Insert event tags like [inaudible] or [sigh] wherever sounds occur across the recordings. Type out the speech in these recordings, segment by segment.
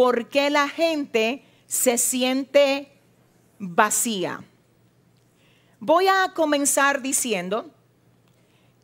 por qué la gente se siente vacía. Voy a comenzar diciendo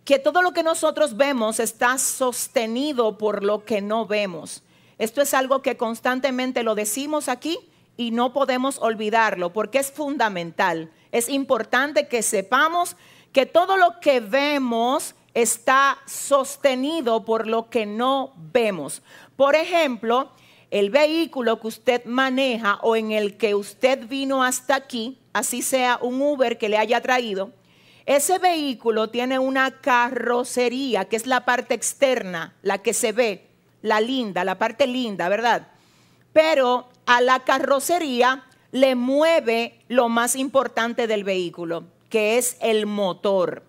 que todo lo que nosotros vemos está sostenido por lo que no vemos. Esto es algo que constantemente lo decimos aquí y no podemos olvidarlo porque es fundamental. Es importante que sepamos que todo lo que vemos está sostenido por lo que no vemos. Por ejemplo, el vehículo que usted maneja o en el que usted vino hasta aquí, así sea un Uber que le haya traído, ese vehículo tiene una carrocería, que es la parte externa, la que se ve, la linda, la parte linda, ¿verdad? Pero a la carrocería le mueve lo más importante del vehículo, que es el motor.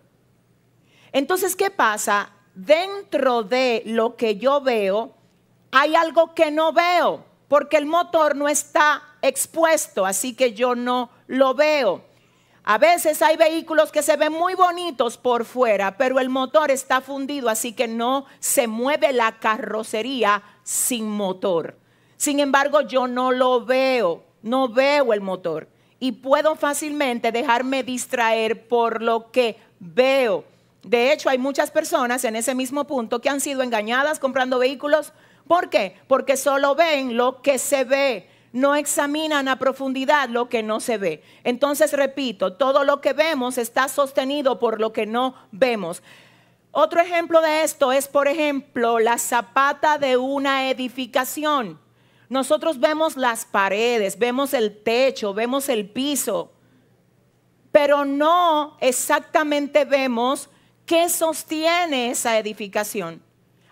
Entonces, ¿qué pasa? Dentro de lo que yo veo, hay algo que no veo porque el motor no está expuesto, así que yo no lo veo. A veces hay vehículos que se ven muy bonitos por fuera, pero el motor está fundido, así que no se mueve la carrocería sin motor. Sin embargo, yo no lo veo, no veo el motor y puedo fácilmente dejarme distraer por lo que veo. De hecho, hay muchas personas en ese mismo punto que han sido engañadas comprando vehículos ¿Por qué? Porque solo ven lo que se ve. No examinan a profundidad lo que no se ve. Entonces, repito, todo lo que vemos está sostenido por lo que no vemos. Otro ejemplo de esto es, por ejemplo, la zapata de una edificación. Nosotros vemos las paredes, vemos el techo, vemos el piso, pero no exactamente vemos qué sostiene esa edificación.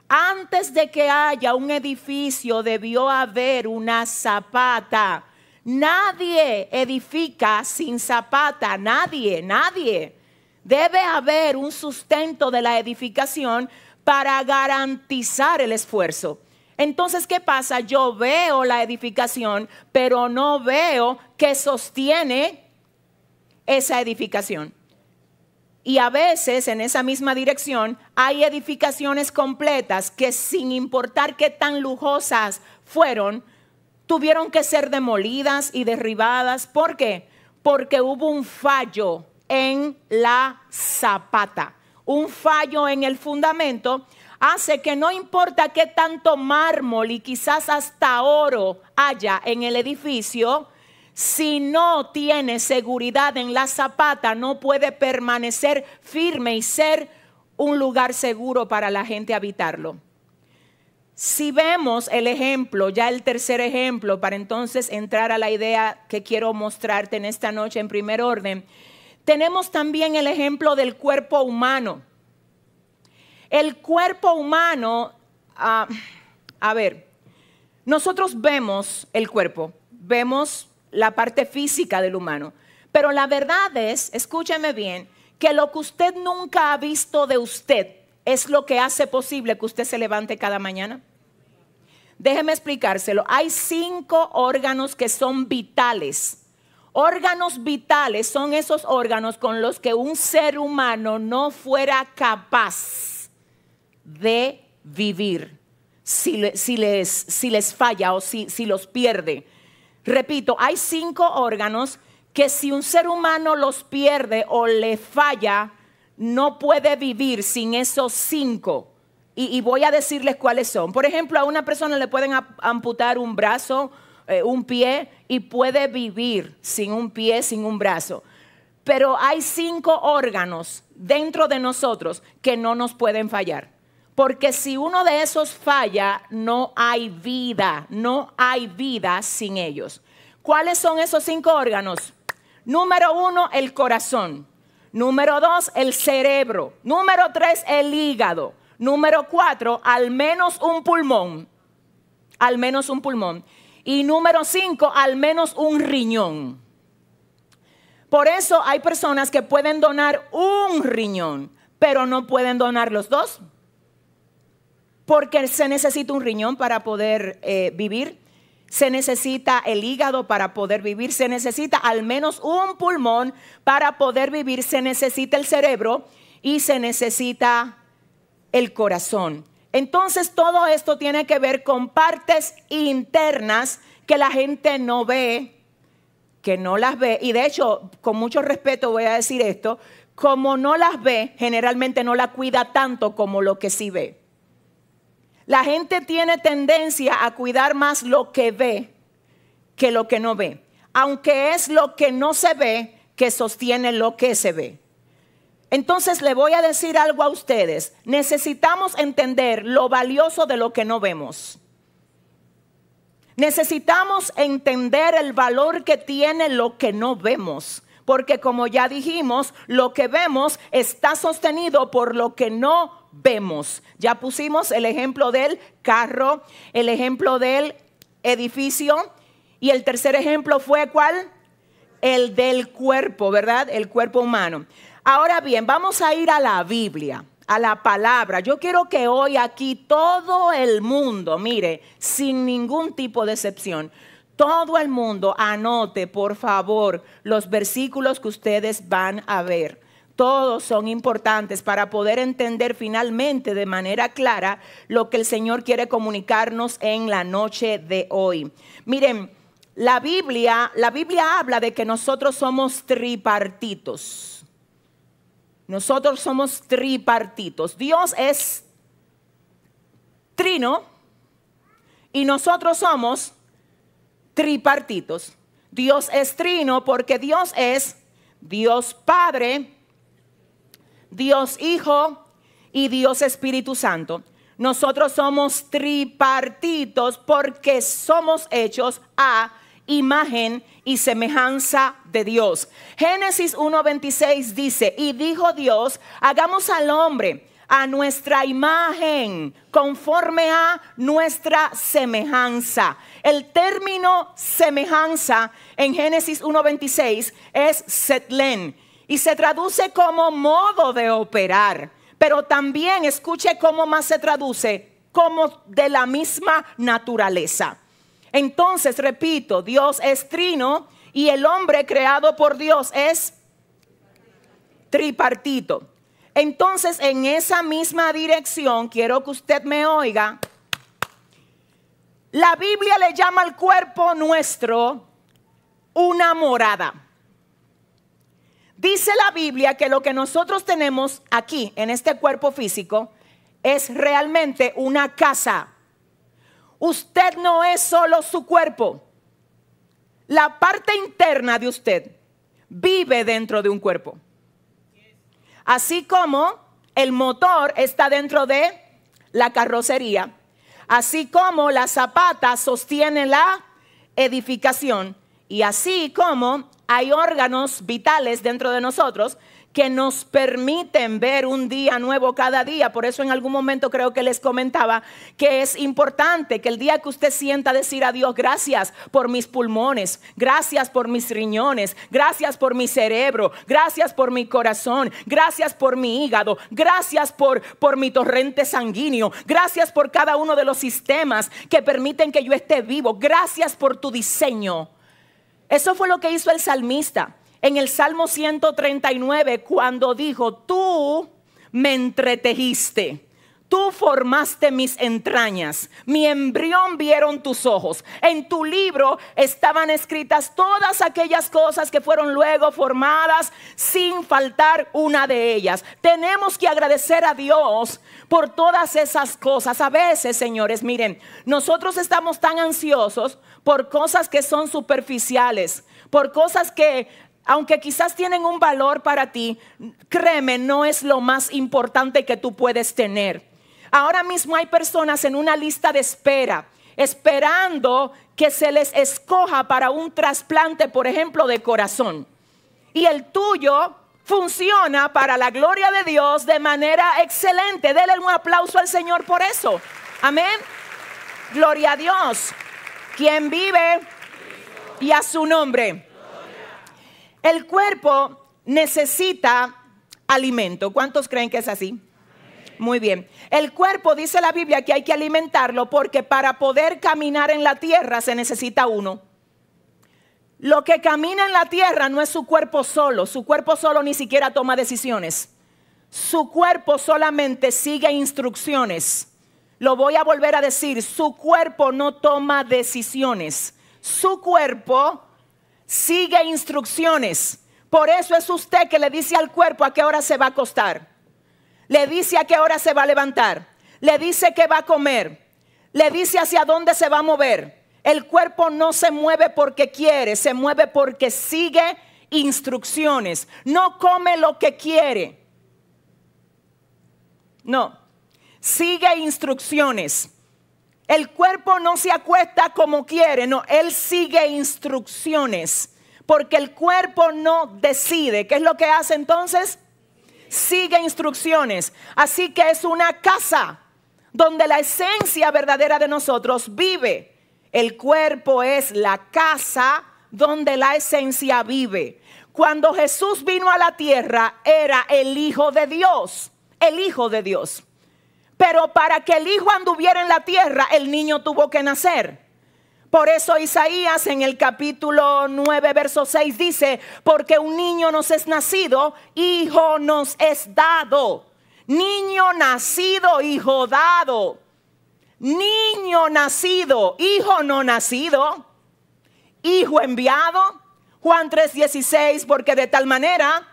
Antes de que haya un edificio debió haber una zapata. Nadie edifica sin zapata, nadie, nadie. Debe haber un sustento de la edificación para garantizar el esfuerzo. Entonces, ¿qué pasa? Yo veo la edificación, pero no veo que sostiene esa edificación. Y a veces en esa misma dirección hay edificaciones completas que sin importar qué tan lujosas fueron, tuvieron que ser demolidas y derribadas. ¿Por qué? Porque hubo un fallo en la zapata. Un fallo en el fundamento hace que no importa qué tanto mármol y quizás hasta oro haya en el edificio, si no tiene seguridad en la zapata, no puede permanecer firme y ser un lugar seguro para la gente habitarlo. Si vemos el ejemplo, ya el tercer ejemplo, para entonces entrar a la idea que quiero mostrarte en esta noche en primer orden, tenemos también el ejemplo del cuerpo humano. El cuerpo humano, ah, a ver, nosotros vemos el cuerpo, vemos la parte física del humano. Pero la verdad es, escúcheme bien, que lo que usted nunca ha visto de usted es lo que hace posible que usted se levante cada mañana. Déjeme explicárselo. Hay cinco órganos que son vitales. Órganos vitales son esos órganos con los que un ser humano no fuera capaz de vivir si, les, falla o si los pierde. Repito, hay cinco órganos que si un ser humano los pierde o le falla, no puede vivir sin esos cinco. Y, voy a decirles cuáles son. Por ejemplo, a una persona le pueden amputar un brazo, eh, un pie, y puede vivir sin un pie, sin un brazo. Pero hay cinco órganos dentro de nosotros que no nos pueden fallar. Porque si uno de esos falla, no hay vida, no hay vida sin ellos. ¿Cuáles son esos cinco órganos? Número uno, el corazón. Número dos, el cerebro. Número tres, el hígado. Número cuatro, al menos un pulmón. Al menos un pulmón. Y número cinco, al menos un riñón. Por eso hay personas que pueden donar un riñón, pero no pueden donar los dos porque se necesita un riñón para poder eh, vivir, se necesita el hígado para poder vivir, se necesita al menos un pulmón para poder vivir, se necesita el cerebro y se necesita el corazón. Entonces todo esto tiene que ver con partes internas que la gente no ve, que no las ve, y de hecho, con mucho respeto voy a decir esto, como no las ve, generalmente no la cuida tanto como lo que sí ve. La gente tiene tendencia a cuidar más lo que ve que lo que no ve, aunque es lo que no se ve que sostiene lo que se ve. Entonces le voy a decir algo a ustedes. Necesitamos entender lo valioso de lo que no vemos. Necesitamos entender el valor que tiene lo que no vemos. Porque como ya dijimos, lo que vemos está sostenido por lo que no vemos. Ya pusimos el ejemplo del carro, el ejemplo del edificio y el tercer ejemplo fue cuál? El del cuerpo, ¿verdad? El cuerpo humano. Ahora bien, vamos a ir a la Biblia, a la palabra. Yo quiero que hoy aquí todo el mundo, mire, sin ningún tipo de excepción, todo el mundo anote, por favor, los versículos que ustedes van a ver. Todos son importantes para poder entender finalmente de manera clara lo que el Señor quiere comunicarnos en la noche de hoy. Miren, la Biblia, la Biblia habla de que nosotros somos tripartitos. Nosotros somos tripartitos. Dios es trino y nosotros somos tripartitos. Dios es trino porque Dios es Dios Padre, Dios Hijo y Dios Espíritu Santo. Nosotros somos tripartitos porque somos hechos a imagen y semejanza de Dios. Génesis 1.26 dice, y dijo Dios, hagamos al hombre a nuestra imagen, conforme a nuestra semejanza. El término semejanza en Génesis 1.26 es setlen y se traduce como modo de operar, pero también escuche cómo más se traduce, como de la misma naturaleza. Entonces, repito, Dios es trino y el hombre creado por Dios es tripartito. Entonces, en esa misma dirección, quiero que usted me oiga, la Biblia le llama al cuerpo nuestro una morada. Dice la Biblia que lo que nosotros tenemos aquí, en este cuerpo físico, es realmente una casa. Usted no es solo su cuerpo. La parte interna de usted vive dentro de un cuerpo. Así como el motor está dentro de la carrocería, así como la zapata sostiene la edificación y así como hay órganos vitales dentro de nosotros que nos permiten ver un día nuevo cada día. Por eso en algún momento creo que les comentaba que es importante que el día que usted sienta decir a Dios, gracias por mis pulmones, gracias por mis riñones, gracias por mi cerebro, gracias por mi corazón, gracias por mi hígado, gracias por, por mi torrente sanguíneo, gracias por cada uno de los sistemas que permiten que yo esté vivo, gracias por tu diseño. Eso fue lo que hizo el salmista en el Salmo 139 cuando dijo, tú me entretejiste. Tú formaste mis entrañas, mi embrión vieron tus ojos. En tu libro estaban escritas todas aquellas cosas que fueron luego formadas sin faltar una de ellas. Tenemos que agradecer a Dios por todas esas cosas. A veces, señores, miren, nosotros estamos tan ansiosos por cosas que son superficiales, por cosas que, aunque quizás tienen un valor para ti, créeme, no es lo más importante que tú puedes tener. Ahora mismo hay personas en una lista de espera, esperando que se les escoja para un trasplante, por ejemplo, de corazón. Y el tuyo funciona para la gloria de Dios de manera excelente. Dele un aplauso al Señor por eso. Amén. Gloria a Dios quien vive y a su nombre. El cuerpo necesita alimento. ¿Cuántos creen que es así? Muy bien. El cuerpo dice la Biblia que hay que alimentarlo porque para poder caminar en la tierra se necesita uno. Lo que camina en la tierra no es su cuerpo solo, su cuerpo solo ni siquiera toma decisiones. Su cuerpo solamente sigue instrucciones. Lo voy a volver a decir, su cuerpo no toma decisiones. Su cuerpo sigue instrucciones. Por eso es usted que le dice al cuerpo a qué hora se va a acostar. Le dice a qué hora se va a levantar. Le dice qué va a comer. Le dice hacia dónde se va a mover. El cuerpo no se mueve porque quiere, se mueve porque sigue instrucciones. No come lo que quiere. No sigue instrucciones. El cuerpo no se acuesta como quiere, no, él sigue instrucciones. Porque el cuerpo no decide. ¿Qué es lo que hace entonces? Sigue instrucciones. Así que es una casa donde la esencia verdadera de nosotros vive. El cuerpo es la casa donde la esencia vive. Cuando Jesús vino a la tierra era el Hijo de Dios, el Hijo de Dios. Pero para que el hijo anduviera en la tierra, el niño tuvo que nacer. Por eso Isaías en el capítulo 9, verso 6 dice, porque un niño nos es nacido, hijo nos es dado. Niño nacido, hijo dado. Niño nacido, hijo no nacido. Hijo enviado. Juan 16, porque de tal manera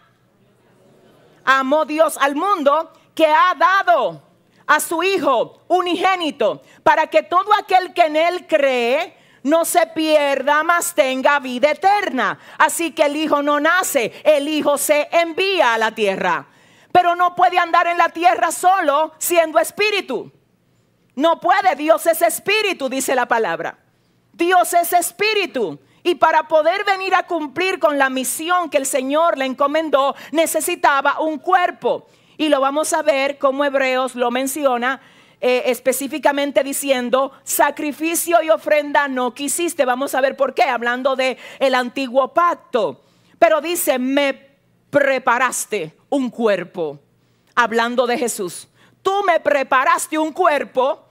amó Dios al mundo que ha dado a su Hijo unigénito, para que todo aquel que en Él cree no se pierda, mas tenga vida eterna. Así que el Hijo no nace, el Hijo se envía a la tierra. Pero no puede andar en la tierra solo siendo espíritu. No puede, Dios es espíritu, dice la palabra. Dios es espíritu. Y para poder venir a cumplir con la misión que el Señor le encomendó, necesitaba un cuerpo. Y lo vamos a ver como Hebreos lo menciona eh, específicamente diciendo, sacrificio y ofrenda no quisiste. Vamos a ver por qué, hablando de el antiguo pacto. Pero dice, me preparaste un cuerpo, hablando de Jesús. Tú me preparaste un cuerpo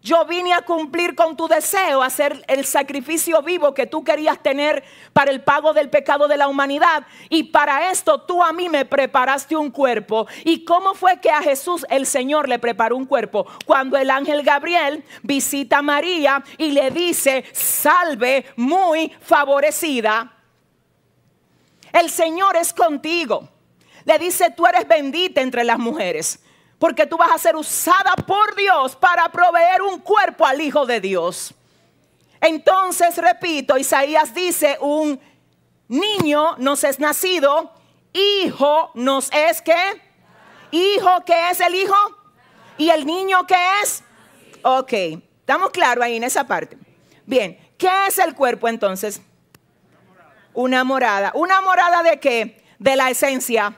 yo vine a cumplir con tu deseo, a hacer el sacrificio vivo que tú querías tener para el pago del pecado de la humanidad. Y para esto tú a mí me preparaste un cuerpo. ¿Y cómo fue que a Jesús el Señor le preparó un cuerpo? Cuando el ángel Gabriel visita a María y le dice, salve muy favorecida. El Señor es contigo. Le dice, tú eres bendita entre las mujeres. Porque tú vas a ser usada por Dios para proveer un cuerpo al Hijo de Dios. Entonces, repito, Isaías dice, un niño nos es nacido, hijo nos es que, hijo ¿qué es el hijo y el niño que es. Ok, estamos claros ahí en esa parte. Bien, ¿qué es el cuerpo entonces? Una morada. ¿Una morada de qué? De la esencia,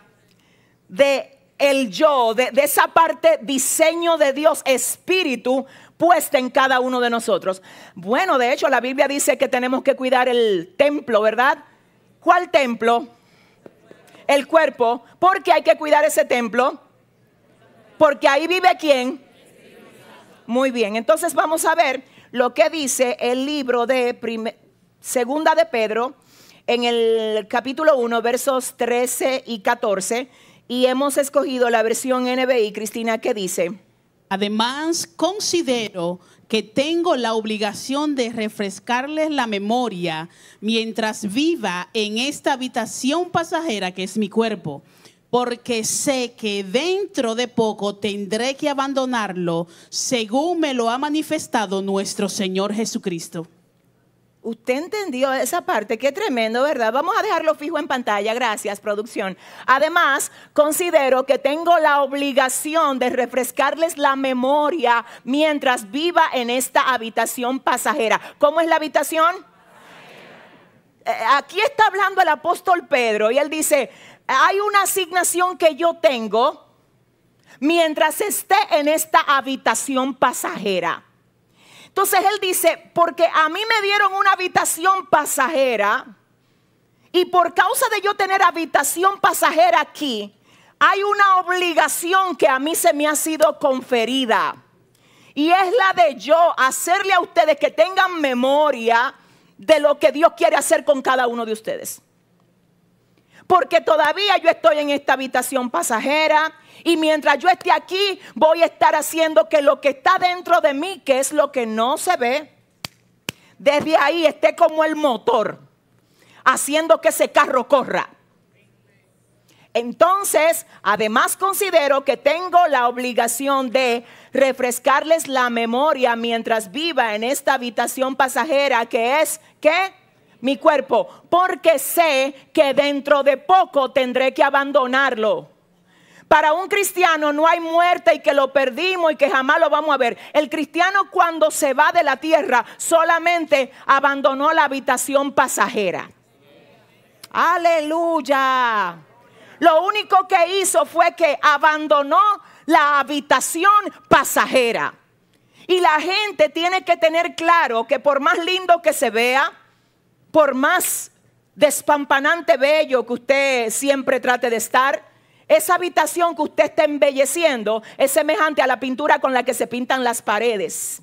de el yo, de, esa parte diseño de Dios, espíritu, puesta en cada uno de nosotros. Bueno, de hecho la Biblia dice que tenemos que cuidar el templo, ¿verdad? ¿Cuál templo? El cuerpo. ¿Por qué hay que cuidar ese templo? Porque ahí vive quién. Muy bien, entonces vamos a ver lo que dice el libro de Segunda de Pedro en el capítulo 1, versos 13 y 14 y hemos escogido la versión NBI, Cristina, que dice. Además, considero que tengo la obligación de refrescarles la memoria mientras viva en esta habitación pasajera que es mi cuerpo, porque sé que dentro de poco tendré que abandonarlo según me lo ha manifestado nuestro Señor Jesucristo. Usted entendió esa parte, qué tremendo, ¿verdad? Vamos a dejarlo fijo en pantalla, gracias, producción. Además, considero que tengo la obligación de refrescarles la memoria mientras viva en esta habitación pasajera. ¿Cómo es la habitación? Eh, aquí está hablando el apóstol Pedro y él dice, hay una asignación que yo tengo mientras esté en esta habitación pasajera. Entonces él dice, porque a mí me dieron una habitación pasajera y por causa de yo tener habitación pasajera aquí, hay una obligación que a mí se me ha sido conferida. Y es la de yo hacerle a ustedes que tengan memoria de lo que Dios quiere hacer con cada uno de ustedes. Porque todavía yo estoy en esta habitación pasajera y mientras yo esté aquí, voy a estar haciendo que lo que está dentro de mí, que es lo que no se ve, desde ahí esté como el motor, haciendo que ese carro corra. Entonces, además considero que tengo la obligación de refrescarles la memoria mientras viva en esta habitación pasajera que es, ¿qué? Mi cuerpo, porque sé que dentro de poco tendré que abandonarlo. Para un cristiano no hay muerte y que lo perdimos y que jamás lo vamos a ver. El cristiano cuando se va de la tierra solamente abandonó la habitación pasajera. Aleluya. Lo único que hizo fue que abandonó la habitación pasajera. Y la gente tiene que tener claro que por más lindo que se vea, por más despampanante bello que usted siempre trate de estar, esa habitación que usted está embelleciendo es semejante a la pintura con la que se pintan las paredes.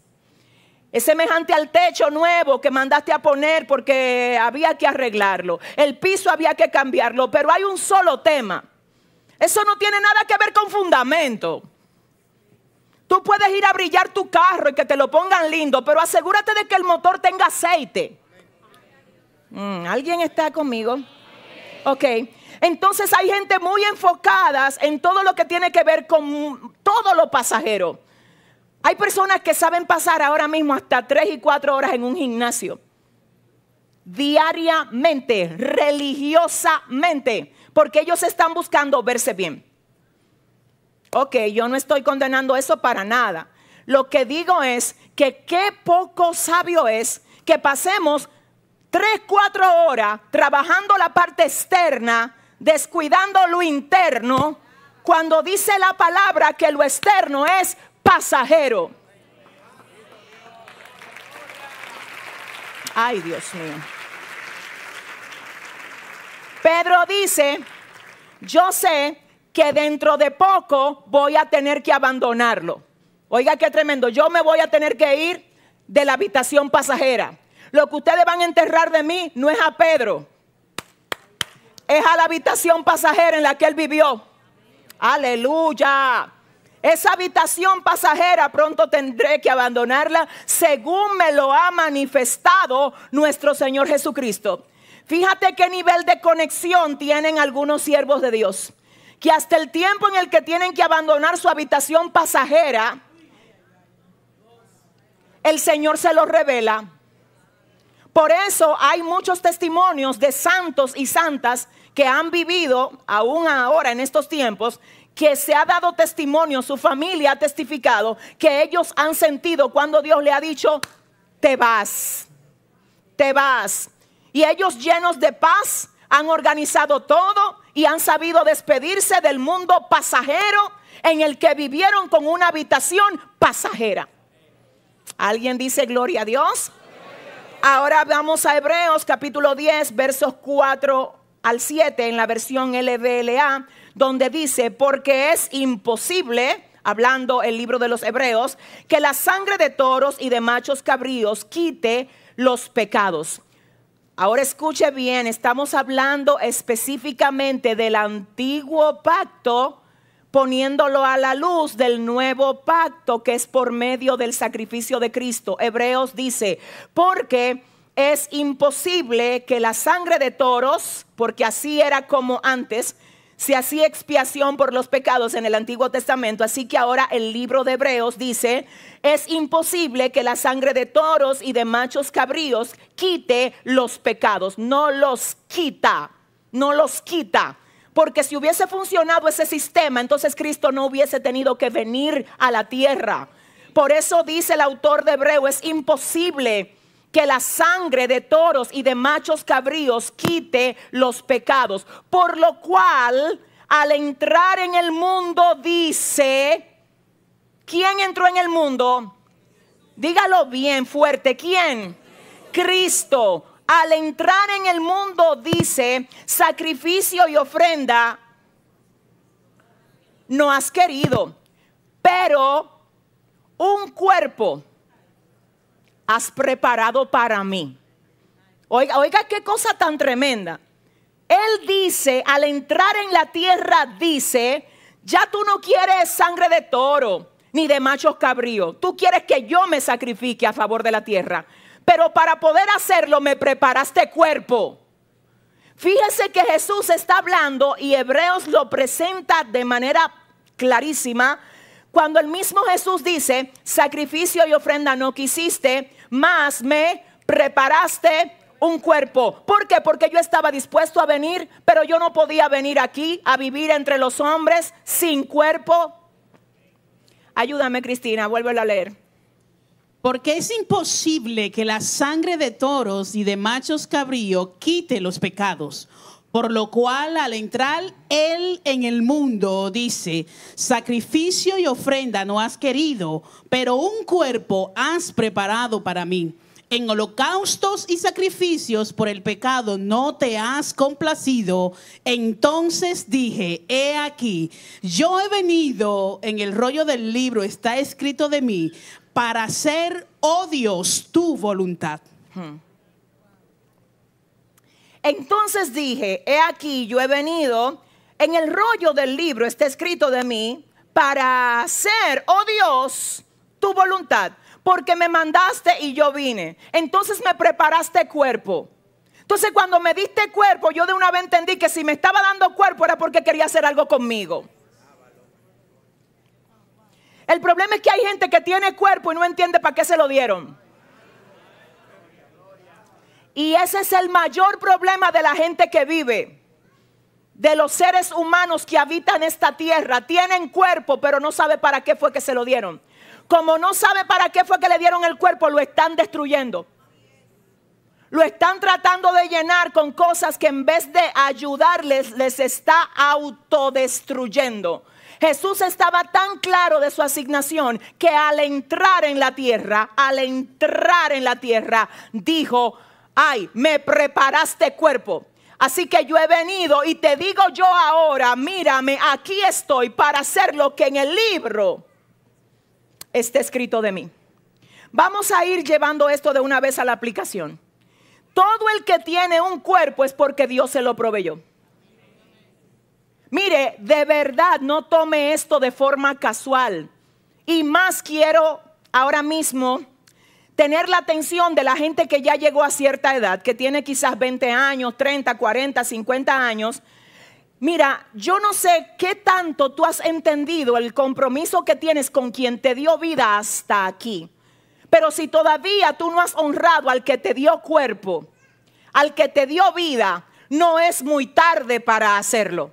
Es semejante al techo nuevo que mandaste a poner porque había que arreglarlo. El piso había que cambiarlo, pero hay un solo tema. Eso no tiene nada que ver con fundamento. Tú puedes ir a brillar tu carro y que te lo pongan lindo, pero asegúrate de que el motor tenga aceite. Mm, ¿Alguien está conmigo? Ok, entonces hay gente muy enfocadas en todo lo que tiene que ver con todo lo pasajero. Hay personas que saben pasar ahora mismo hasta tres y cuatro horas en un gimnasio. Diariamente, religiosamente, porque ellos están buscando verse bien. Ok, yo no estoy condenando eso para nada. Lo que digo es que qué poco sabio es que pasemos tres, cuatro horas trabajando la parte externa descuidando lo interno, cuando dice la palabra que lo externo es pasajero. Ay, Dios mío. Pedro dice, yo sé que dentro de poco voy a tener que abandonarlo. Oiga, qué tremendo, yo me voy a tener que ir de la habitación pasajera. Lo que ustedes van a enterrar de mí no es a Pedro, es a la habitación pasajera en la que él vivió. Aleluya. Esa habitación pasajera pronto tendré que abandonarla según me lo ha manifestado nuestro Señor Jesucristo. Fíjate qué nivel de conexión tienen algunos siervos de Dios. Que hasta el tiempo en el que tienen que abandonar su habitación pasajera, el Señor se los revela. Por eso hay muchos testimonios de santos y santas que han vivido, aún ahora en estos tiempos, que se ha dado testimonio, su familia ha testificado, que ellos han sentido cuando Dios le ha dicho, te vas, te vas. Y ellos llenos de paz han organizado todo y han sabido despedirse del mundo pasajero en el que vivieron con una habitación pasajera. ¿Alguien dice gloria a Dios? Ahora vamos a Hebreos capítulo 10, versos 4 al 7 en la versión LBLA, donde dice, porque es imposible, hablando el libro de los Hebreos, que la sangre de toros y de machos cabríos quite los pecados. Ahora escuche bien, estamos hablando específicamente del antiguo pacto poniéndolo a la luz del nuevo pacto que es por medio del sacrificio de Cristo. Hebreos dice, porque es imposible que la sangre de toros, porque así era como antes, se hacía expiación por los pecados en el Antiguo Testamento, así que ahora el libro de Hebreos dice, es imposible que la sangre de toros y de machos cabríos quite los pecados, no los quita, no los quita porque si hubiese funcionado ese sistema, entonces Cristo no hubiese tenido que venir a la tierra. Por eso dice el autor de Hebreo, es imposible que la sangre de toros y de machos cabríos quite los pecados. Por lo cual, al entrar en el mundo, dice, ¿quién entró en el mundo? Dígalo bien fuerte, ¿quién? Cristo al entrar en el mundo dice, sacrificio y ofrenda no has querido, pero un cuerpo has preparado para mí. Oiga, oiga, qué cosa tan tremenda. Él dice, al entrar en la tierra, dice, ya tú no quieres sangre de toro ni de machos cabríos. Tú quieres que yo me sacrifique a favor de la tierra pero para poder hacerlo me preparaste cuerpo. Fíjese que Jesús está hablando y Hebreos lo presenta de manera clarísima cuando el mismo Jesús dice, sacrificio y ofrenda no quisiste, más me preparaste un cuerpo. ¿Por qué? Porque yo estaba dispuesto a venir, pero yo no podía venir aquí a vivir entre los hombres sin cuerpo. Ayúdame Cristina, vuélvelo a leer. Porque es imposible que la sangre de toros y de machos cabrío quite los pecados. Por lo cual al entrar Él en el mundo dice, sacrificio y ofrenda no has querido, pero un cuerpo has preparado para mí. En holocaustos y sacrificios por el pecado no te has complacido. Entonces dije, he aquí, yo he venido, en el rollo del libro está escrito de mí, para hacer, oh Dios, tu voluntad. Hmm. Entonces dije, he aquí, yo he venido, en el rollo del libro está escrito de mí, para hacer, oh Dios, tu voluntad, porque me mandaste y yo vine. Entonces me preparaste cuerpo. Entonces cuando me diste cuerpo, yo de una vez entendí que si me estaba dando cuerpo era porque quería hacer algo conmigo. El problema es que hay gente que tiene cuerpo y no entiende para qué se lo dieron. Y ese es el mayor problema de la gente que vive, de los seres humanos que habitan esta tierra. Tienen cuerpo, pero no sabe para qué fue que se lo dieron. Como no sabe para qué fue que le dieron el cuerpo, lo están destruyendo. Lo están tratando de llenar con cosas que en vez de ayudarles, les está autodestruyendo. Jesús estaba tan claro de su asignación que al entrar en la tierra, al entrar en la tierra, dijo, ay, me preparaste cuerpo. Así que yo he venido y te digo yo ahora, mírame, aquí estoy para hacer lo que en el libro está escrito de mí. Vamos a ir llevando esto de una vez a la aplicación. Todo el que tiene un cuerpo es porque Dios se lo proveyó. Mire, de verdad no tome esto de forma casual. Y más quiero ahora mismo tener la atención de la gente que ya llegó a cierta edad, que tiene quizás 20 años, 30, 40, 50 años. Mira, yo no sé qué tanto tú has entendido el compromiso que tienes con quien te dio vida hasta aquí. Pero si todavía tú no has honrado al que te dio cuerpo, al que te dio vida, no es muy tarde para hacerlo.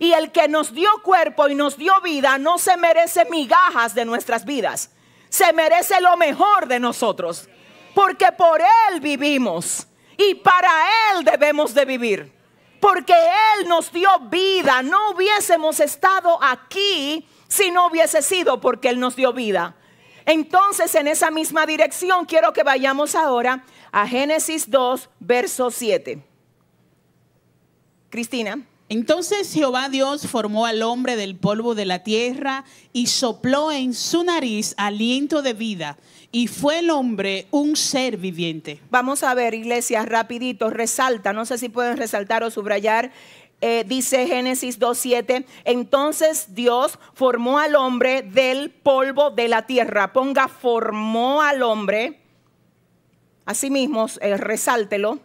Y el que nos dio cuerpo y nos dio vida no se merece migajas de nuestras vidas. Se merece lo mejor de nosotros. Porque por Él vivimos y para Él debemos de vivir. Porque Él nos dio vida. No hubiésemos estado aquí si no hubiese sido porque Él nos dio vida. Entonces, en esa misma dirección, quiero que vayamos ahora a Génesis 2, verso 7. Cristina. Entonces Jehová Dios formó al hombre del polvo de la tierra y sopló en su nariz aliento de vida y fue el hombre un ser viviente. Vamos a ver, iglesia, rapidito, resalta, no sé si pueden resaltar o subrayar eh, dice Génesis 2.7, entonces Dios formó al hombre del polvo de la tierra. Ponga, formó al hombre. Asimismo, eh, resáltelo,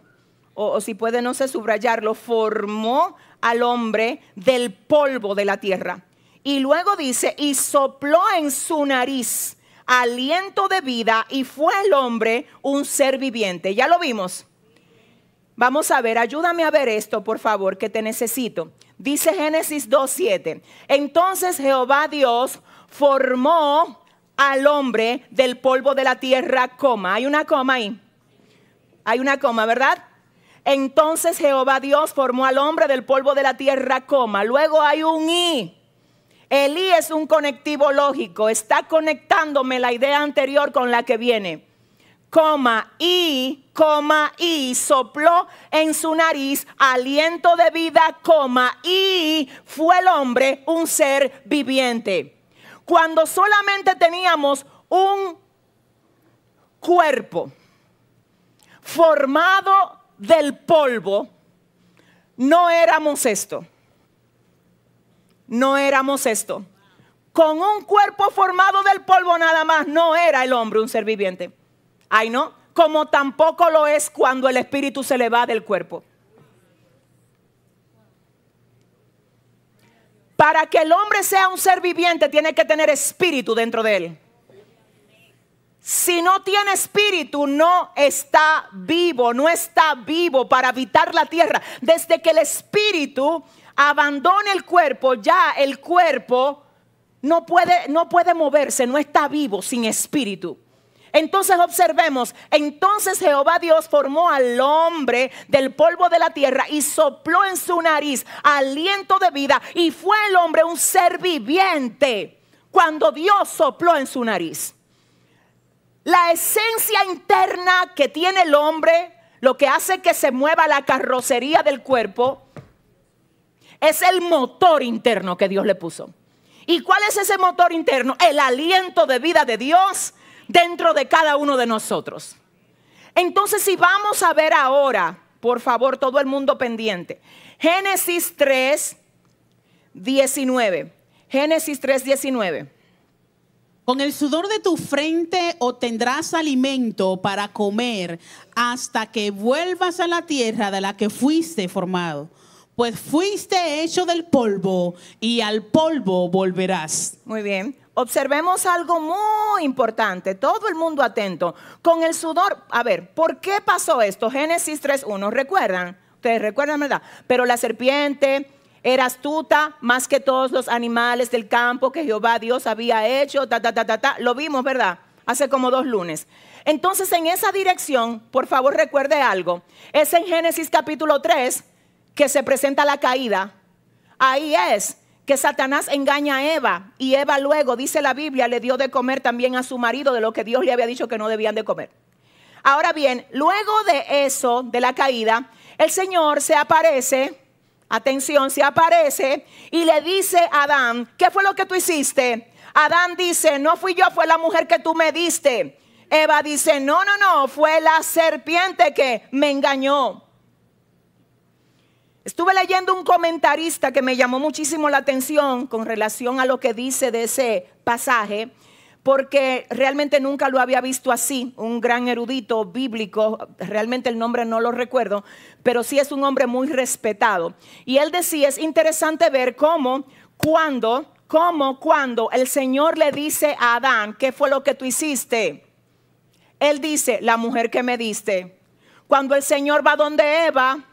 o, o, si puede, no sé, subrayarlo, formó al hombre del polvo de la tierra. Y luego dice, y sopló en su nariz aliento de vida y fue el hombre un ser viviente. Ya lo vimos. Vamos a ver, ayúdame a ver esto, por favor, que te necesito. Dice Génesis 2.7. Entonces Jehová Dios formó al hombre del polvo de la tierra, coma. Hay una coma ahí. Hay una coma, ¿verdad? Entonces Jehová Dios formó al hombre del polvo de la tierra, coma. Luego hay un I. El I es un conectivo lógico. Está conectándome la idea anterior con la que viene. Coma, I, coma, y, sopló en su nariz aliento de vida, coma, y fue el hombre un ser viviente. Cuando solamente teníamos un cuerpo formado del polvo, no éramos esto. No éramos esto. Con un cuerpo formado del polvo nada más, no era el hombre un ser viviente. Ay, no. Como tampoco lo es cuando el espíritu se le va del cuerpo. Para que el hombre sea un ser viviente, tiene que tener espíritu dentro de él si no tiene espíritu, no está vivo, no está vivo para habitar la tierra. Desde que el espíritu abandona el cuerpo, ya el cuerpo no puede, no puede moverse, no está vivo sin espíritu. Entonces observemos, entonces Jehová Dios formó al hombre del polvo de la tierra y sopló en su nariz aliento de vida y fue el hombre un ser viviente cuando Dios sopló en su nariz. La esencia interna que tiene el hombre, lo que hace que se mueva la carrocería del cuerpo, es el motor interno que Dios le puso. ¿Y cuál es ese motor interno? El aliento de vida de Dios dentro de cada uno de nosotros. Entonces, si vamos a ver ahora, por favor, todo el mundo pendiente, Génesis 3, 19. Génesis 3, 19. Con el sudor de tu frente obtendrás alimento para comer hasta que vuelvas a la tierra de la que fuiste formado, pues fuiste hecho del polvo y al polvo volverás. Muy bien. Observemos algo muy importante, todo el mundo atento. Con el sudor, a ver, ¿por qué pasó esto? Génesis 3.1, ¿recuerdan? Ustedes recuerdan, ¿verdad? Pero la serpiente, era astuta más que todos los animales del campo que Jehová Dios había hecho. Ta, ta, ta, ta, ta. Lo vimos, ¿verdad? Hace como dos lunes. Entonces, en esa dirección, por favor recuerde algo. Es en Génesis capítulo 3 que se presenta la caída. Ahí es que Satanás engaña a Eva y Eva luego, dice la Biblia, le dio de comer también a su marido de lo que Dios le había dicho que no debían de comer. Ahora bien, luego de eso, de la caída, el Señor se aparece atención, se aparece y le dice a Adán, ¿qué fue lo que tú hiciste? Adán dice, no fui yo, fue la mujer que tú me diste. Eva dice, no, no, no, fue la serpiente que me engañó. Estuve leyendo un comentarista que me llamó muchísimo la atención con relación a lo que dice de ese pasaje porque realmente nunca lo había visto así, un gran erudito bíblico, realmente el nombre no lo recuerdo, pero sí es un hombre muy respetado. Y él decía, es interesante ver cómo, cuando, cómo, cuando el Señor le dice a Adán, ¿qué fue lo que tú hiciste? Él dice, la mujer que me diste. Cuando el Señor va donde Eva,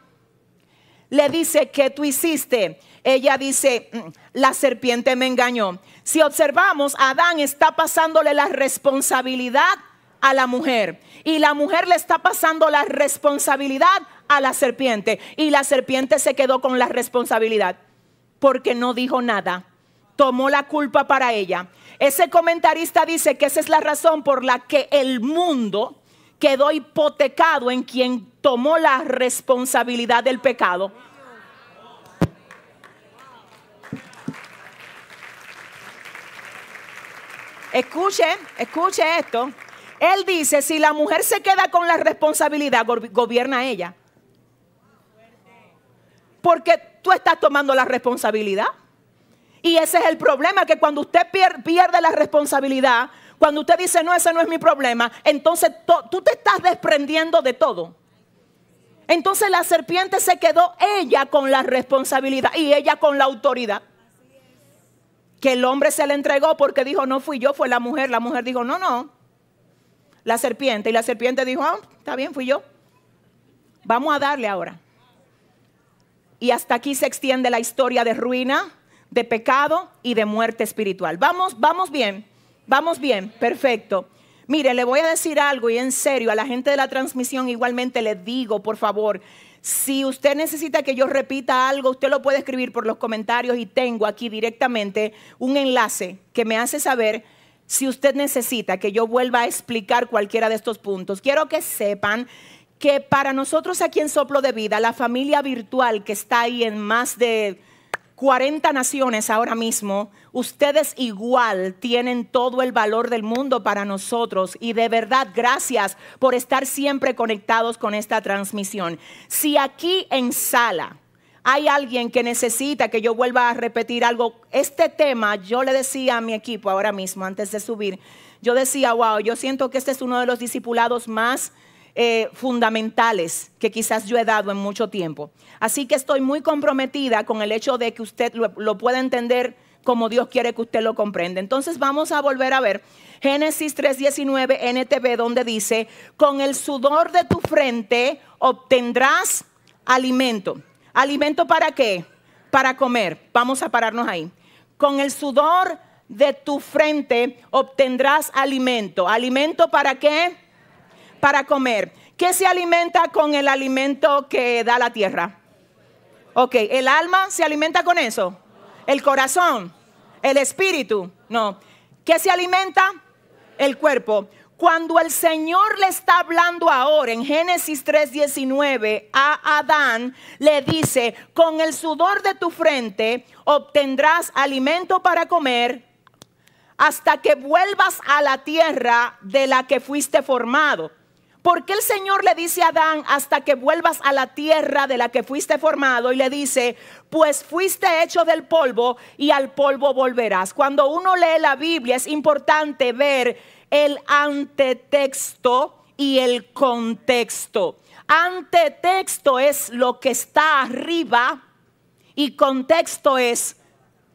le dice, ¿qué tú hiciste? ella dice, mm, la serpiente me engañó. Si observamos, Adán está pasándole la responsabilidad a la mujer y la mujer le está pasando la responsabilidad a la serpiente y la serpiente se quedó con la responsabilidad porque no dijo nada, tomó la culpa para ella. Ese comentarista dice que esa es la razón por la que el mundo quedó hipotecado en quien tomó la responsabilidad del pecado. Escuche, escuche esto. Él dice, si la mujer se queda con la responsabilidad, gobierna ella. Porque tú estás tomando la responsabilidad. Y ese es el problema, que cuando usted pierde la responsabilidad, cuando usted dice, no, ese no es mi problema, entonces tú te estás desprendiendo de todo. Entonces la serpiente se quedó ella con la responsabilidad y ella con la autoridad que el hombre se le entregó porque dijo, no fui yo, fue la mujer. La mujer dijo, no, no. La serpiente. Y la serpiente dijo, ah, está bien, fui yo. Vamos a darle ahora. Y hasta aquí se extiende la historia de ruina, de pecado y de muerte espiritual. Vamos, vamos bien, vamos bien, perfecto. Mire, le voy a decir algo y en serio, a la gente de la transmisión igualmente le digo, por favor, si usted necesita que yo repita algo, usted lo puede escribir por los comentarios y tengo aquí directamente un enlace que me hace saber si usted necesita que yo vuelva a explicar cualquiera de estos puntos. Quiero que sepan que para nosotros aquí en Soplo de Vida, la familia virtual que está ahí en más de 40 naciones ahora mismo, ustedes igual tienen todo el valor del mundo para nosotros y de verdad gracias por estar siempre conectados con esta transmisión. Si aquí en sala hay alguien que necesita que yo vuelva a repetir algo, este tema yo le decía a mi equipo ahora mismo antes de subir, yo decía, wow, yo siento que este es uno de los discipulados más eh, fundamentales que quizás yo he dado en mucho tiempo. Así que estoy muy comprometida con el hecho de que usted lo, pueda entender como Dios quiere que usted lo comprenda. Entonces vamos a volver a ver Génesis 3:19 NTV donde dice, con el sudor de tu frente obtendrás alimento. ¿Alimento para qué? Para comer. Vamos a pararnos ahí. Con el sudor de tu frente obtendrás alimento. ¿Alimento para qué? para comer. ¿Qué se alimenta con el alimento que da la tierra? Ok, ¿el alma se alimenta con eso? ¿El corazón? ¿El espíritu? No. ¿Qué se alimenta? El cuerpo. Cuando el Señor le está hablando ahora en Génesis 3:19 a Adán, le dice, con el sudor de tu frente obtendrás alimento para comer hasta que vuelvas a la tierra de la que fuiste formado porque el Señor le dice a Adán hasta que vuelvas a la tierra de la que fuiste formado? Y le dice, pues fuiste hecho del polvo y al polvo volverás. Cuando uno lee la Biblia es importante ver el antetexto y el contexto. Antetexto es lo que está arriba y contexto es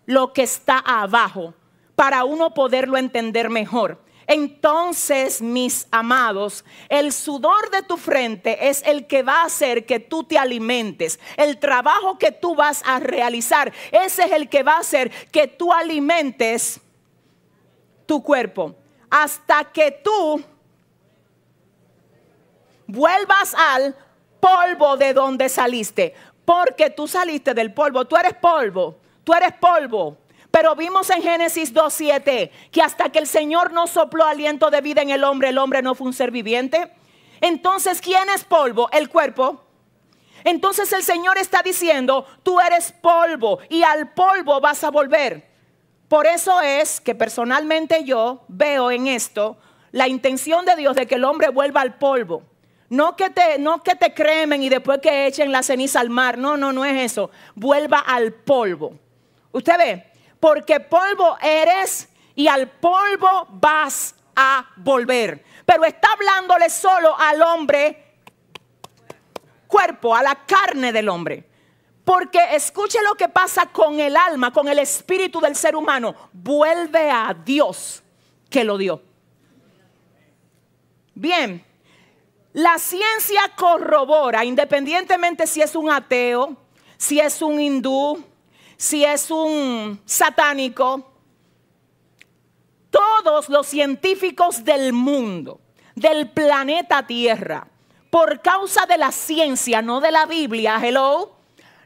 lo que está abajo para uno poderlo entender mejor. Entonces, mis amados, el sudor de tu frente es el que va a hacer que tú te alimentes. El trabajo que tú vas a realizar, ese es el que va a hacer que tú alimentes tu cuerpo. Hasta que tú vuelvas al polvo de donde saliste. Porque tú saliste del polvo, tú eres polvo, tú eres polvo. Pero vimos en Génesis 2.7 que hasta que el Señor no sopló aliento de vida en el hombre, el hombre no fue un ser viviente. Entonces, ¿quién es polvo? El cuerpo. Entonces el Señor está diciendo, tú eres polvo y al polvo vas a volver. Por eso es que personalmente yo veo en esto la intención de Dios de que el hombre vuelva al polvo. No que, te, no que te cremen y después que echen la ceniza al mar. No, no, no es eso. Vuelva al polvo. Usted ve, porque polvo eres y al polvo vas a volver. Pero está hablándole solo al hombre cuerpo, a la carne del hombre. Porque escuche lo que pasa con el alma, con el espíritu del ser humano. Vuelve a Dios que lo dio. Bien, la ciencia corrobora, independientemente si es un ateo, si es un hindú, si es un satánico, todos los científicos del mundo, del planeta Tierra, por causa de la ciencia, no de la Biblia, hello,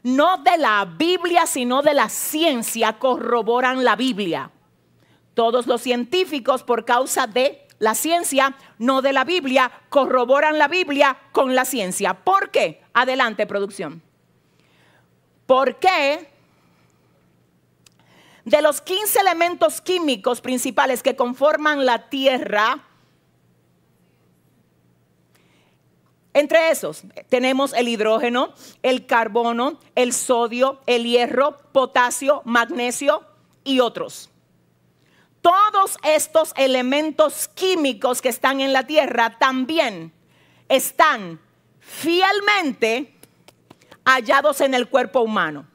no de la Biblia, sino de la ciencia, corroboran la Biblia. Todos los científicos, por causa de la ciencia, no de la Biblia, corroboran la Biblia con la ciencia. ¿Por qué? Adelante, producción. ¿Por qué de los 15 elementos químicos principales que conforman la Tierra, entre esos tenemos el hidrógeno, el carbono, el sodio, el hierro, potasio, magnesio y otros. Todos estos elementos químicos que están en la Tierra también están fielmente hallados en el cuerpo humano.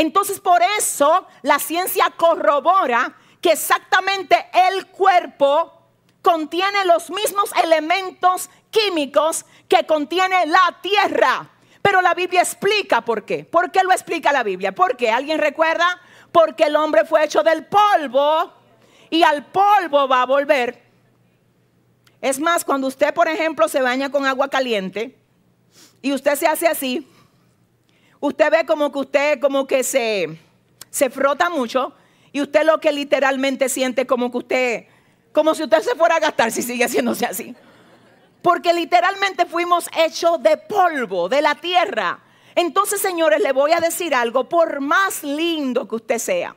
Entonces por eso la ciencia corrobora que exactamente el cuerpo contiene los mismos elementos químicos que contiene la tierra. Pero la Biblia explica por qué. ¿Por qué lo explica la Biblia? ¿Por qué? ¿Alguien recuerda? Porque el hombre fue hecho del polvo y al polvo va a volver. Es más, cuando usted, por ejemplo, se baña con agua caliente y usted se hace así, Usted ve como que usted como que se, se frota mucho y usted lo que literalmente siente como que usted, como si usted se fuera a gastar si sigue haciéndose así. Porque literalmente fuimos hechos de polvo, de la tierra. Entonces, señores, le voy a decir algo, por más lindo que usted sea,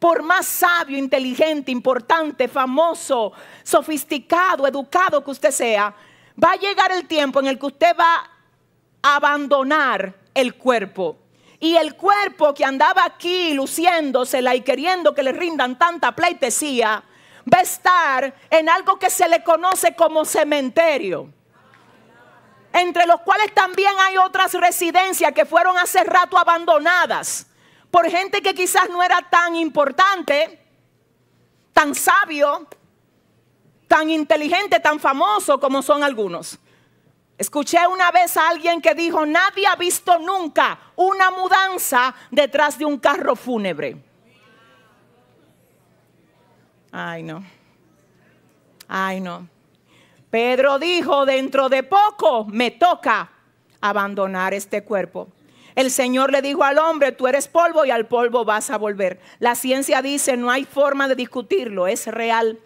por más sabio, inteligente, importante, famoso, sofisticado, educado que usted sea, va a llegar el tiempo en el que usted va a abandonar el cuerpo. Y el cuerpo que andaba aquí luciéndosela y queriendo que le rindan tanta pleitesía, va a estar en algo que se le conoce como cementerio. Entre los cuales también hay otras residencias que fueron hace rato abandonadas por gente que quizás no era tan importante, tan sabio, tan inteligente, tan famoso como son algunos. Escuché una vez a alguien que dijo, nadie ha visto nunca una mudanza detrás de un carro fúnebre. Ay, no. Ay, no. Pedro dijo, dentro de poco me toca abandonar este cuerpo. El Señor le dijo al hombre, tú eres polvo y al polvo vas a volver. La ciencia dice, no hay forma de discutirlo, es real.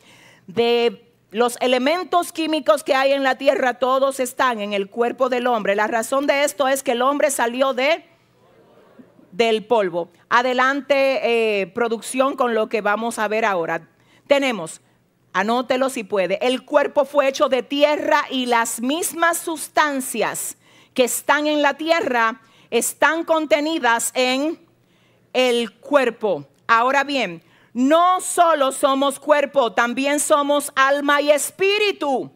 De los elementos químicos que hay en la tierra todos están en el cuerpo del hombre. La razón de esto es que el hombre salió de del polvo. Adelante eh, producción con lo que vamos a ver ahora. Tenemos, anótelo si puede, el cuerpo fue hecho de tierra y las mismas sustancias que están en la tierra están contenidas en el cuerpo. Ahora bien, no solo somos cuerpo, también somos alma y espíritu.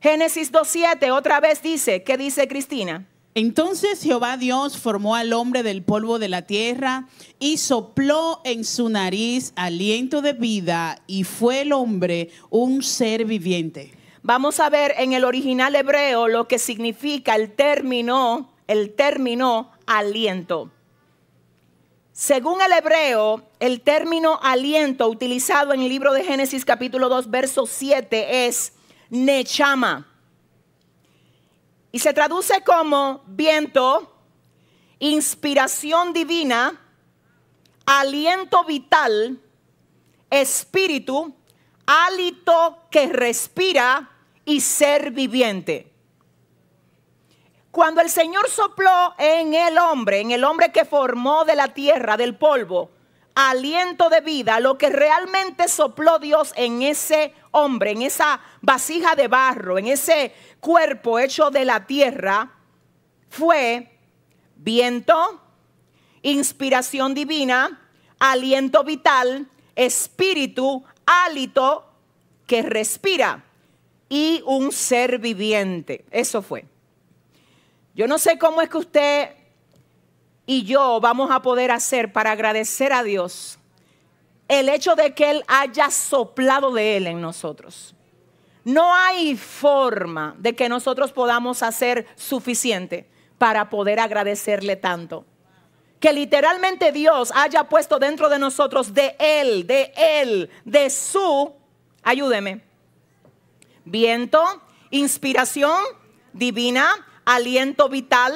Génesis 2.7 otra vez dice, ¿qué dice Cristina? Entonces Jehová Dios formó al hombre del polvo de la tierra y sopló en su nariz aliento de vida y fue el hombre un ser viviente. Vamos a ver en el original hebreo lo que significa el término, el término aliento. Según el hebreo, el término aliento utilizado en el libro de Génesis capítulo 2, verso 7 es nechama. Y se traduce como viento, inspiración divina, aliento vital, espíritu, hálito que respira y ser viviente. Cuando el Señor sopló en el hombre, en el hombre que formó de la tierra, del polvo, aliento de vida, lo que realmente sopló Dios en ese hombre, en esa vasija de barro, en ese cuerpo hecho de la tierra, fue viento, inspiración divina, aliento vital, espíritu, hálito que respira y un ser viviente. Eso fue. Yo no sé cómo es que usted y yo vamos a poder hacer para agradecer a Dios el hecho de que Él haya soplado de Él en nosotros. No hay forma de que nosotros podamos hacer suficiente para poder agradecerle tanto. Que literalmente Dios haya puesto dentro de nosotros de Él, de Él, de su, ayúdeme, viento, inspiración divina, aliento vital,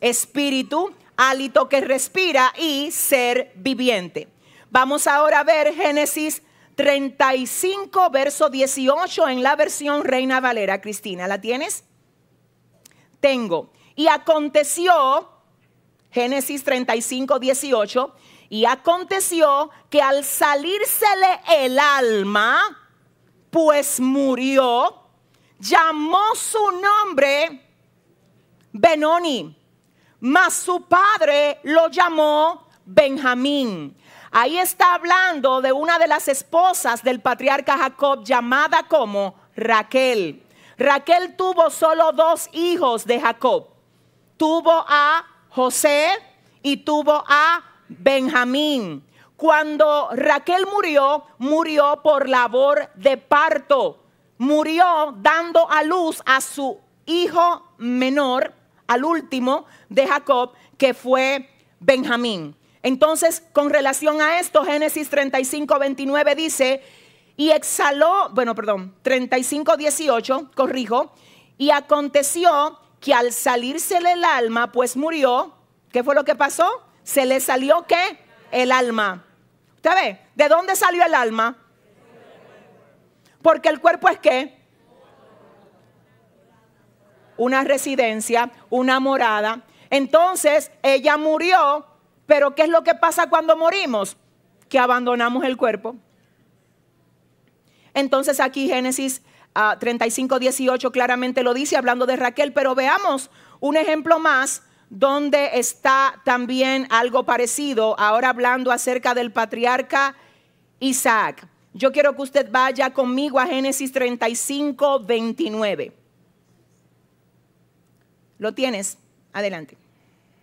espíritu, hálito que respira y ser viviente. Vamos ahora a ver Génesis 35, verso 18 en la versión Reina Valera. Cristina, ¿la tienes? Tengo. Y aconteció, Génesis 35, 18, y aconteció que al salírsele el alma, pues murió, llamó su nombre Benoni, mas su padre lo llamó Benjamín. Ahí está hablando de una de las esposas del patriarca Jacob llamada como Raquel. Raquel tuvo solo dos hijos de Jacob. Tuvo a José y tuvo a Benjamín. Cuando Raquel murió, murió por labor de parto. Murió dando a luz a su hijo menor al último de Jacob, que fue Benjamín. Entonces, con relación a esto, Génesis 35, 29 dice, y exhaló, bueno, perdón, 35, 18, corrijo, y aconteció que al salírsele el alma, pues murió, ¿qué fue lo que pasó? Se le salió qué? El alma. ¿Usted ve? ¿De dónde salió el alma? Porque el cuerpo es qué? una residencia, una morada. Entonces ella murió, pero ¿qué es lo que pasa cuando morimos? Que abandonamos el cuerpo. Entonces aquí Génesis 35, ah, 18 claramente lo dice hablando de Raquel, pero veamos un ejemplo más donde está también algo parecido, ahora hablando acerca del patriarca Isaac. Yo quiero que usted vaya conmigo a Génesis 35, 29. Lo tienes. Adelante.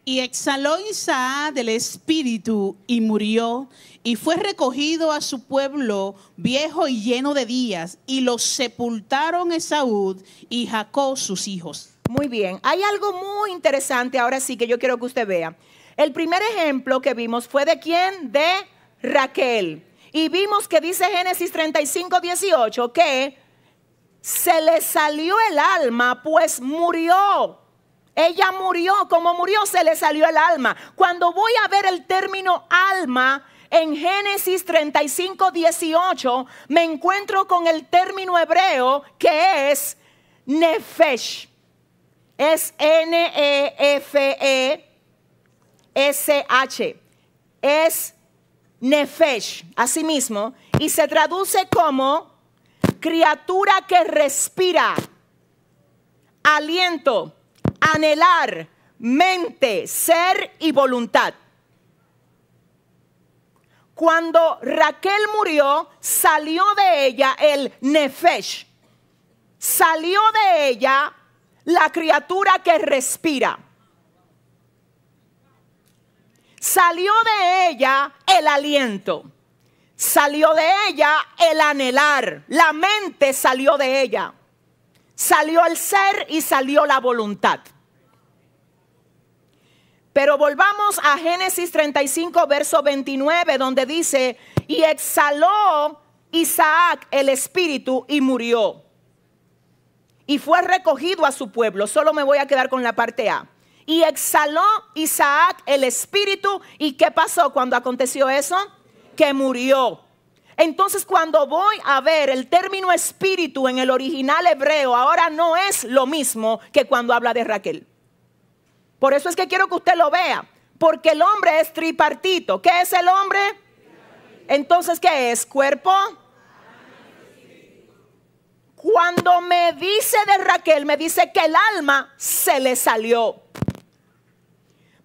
Y exhaló Isaac del espíritu y murió, y fue recogido a su pueblo viejo y lleno de días, y los sepultaron Esaú y Jacob sus hijos. Muy bien, hay algo muy interesante ahora sí que yo quiero que usted vea. El primer ejemplo que vimos fue de quién? De Raquel. Y vimos que dice Génesis 35, 18 que se le salió el alma, pues murió ella murió, como murió se le salió el alma. Cuando voy a ver el término alma en Génesis 35, 18, me encuentro con el término hebreo que es nefesh. Es N-E-F-E-S-H. Es nefesh, asimismo, mismo, y se traduce como criatura que respira, aliento anhelar, mente, ser y voluntad. Cuando Raquel murió, salió de ella el nefesh. Salió de ella la criatura que respira. Salió de ella el aliento. Salió de ella el anhelar. La mente salió de ella. Salió el ser y salió la voluntad. Pero volvamos a Génesis 35, verso 29, donde dice, y exhaló Isaac el espíritu y murió. Y fue recogido a su pueblo. Solo me voy a quedar con la parte A. Y exhaló Isaac el espíritu. ¿Y qué pasó cuando aconteció eso? Que murió. Entonces cuando voy a ver el término espíritu en el original hebreo, ahora no es lo mismo que cuando habla de Raquel. Por eso es que quiero que usted lo vea, porque el hombre es tripartito. ¿Qué es el hombre? Entonces, ¿qué es? Cuerpo. Cuando me dice de Raquel, me dice que el alma se le salió.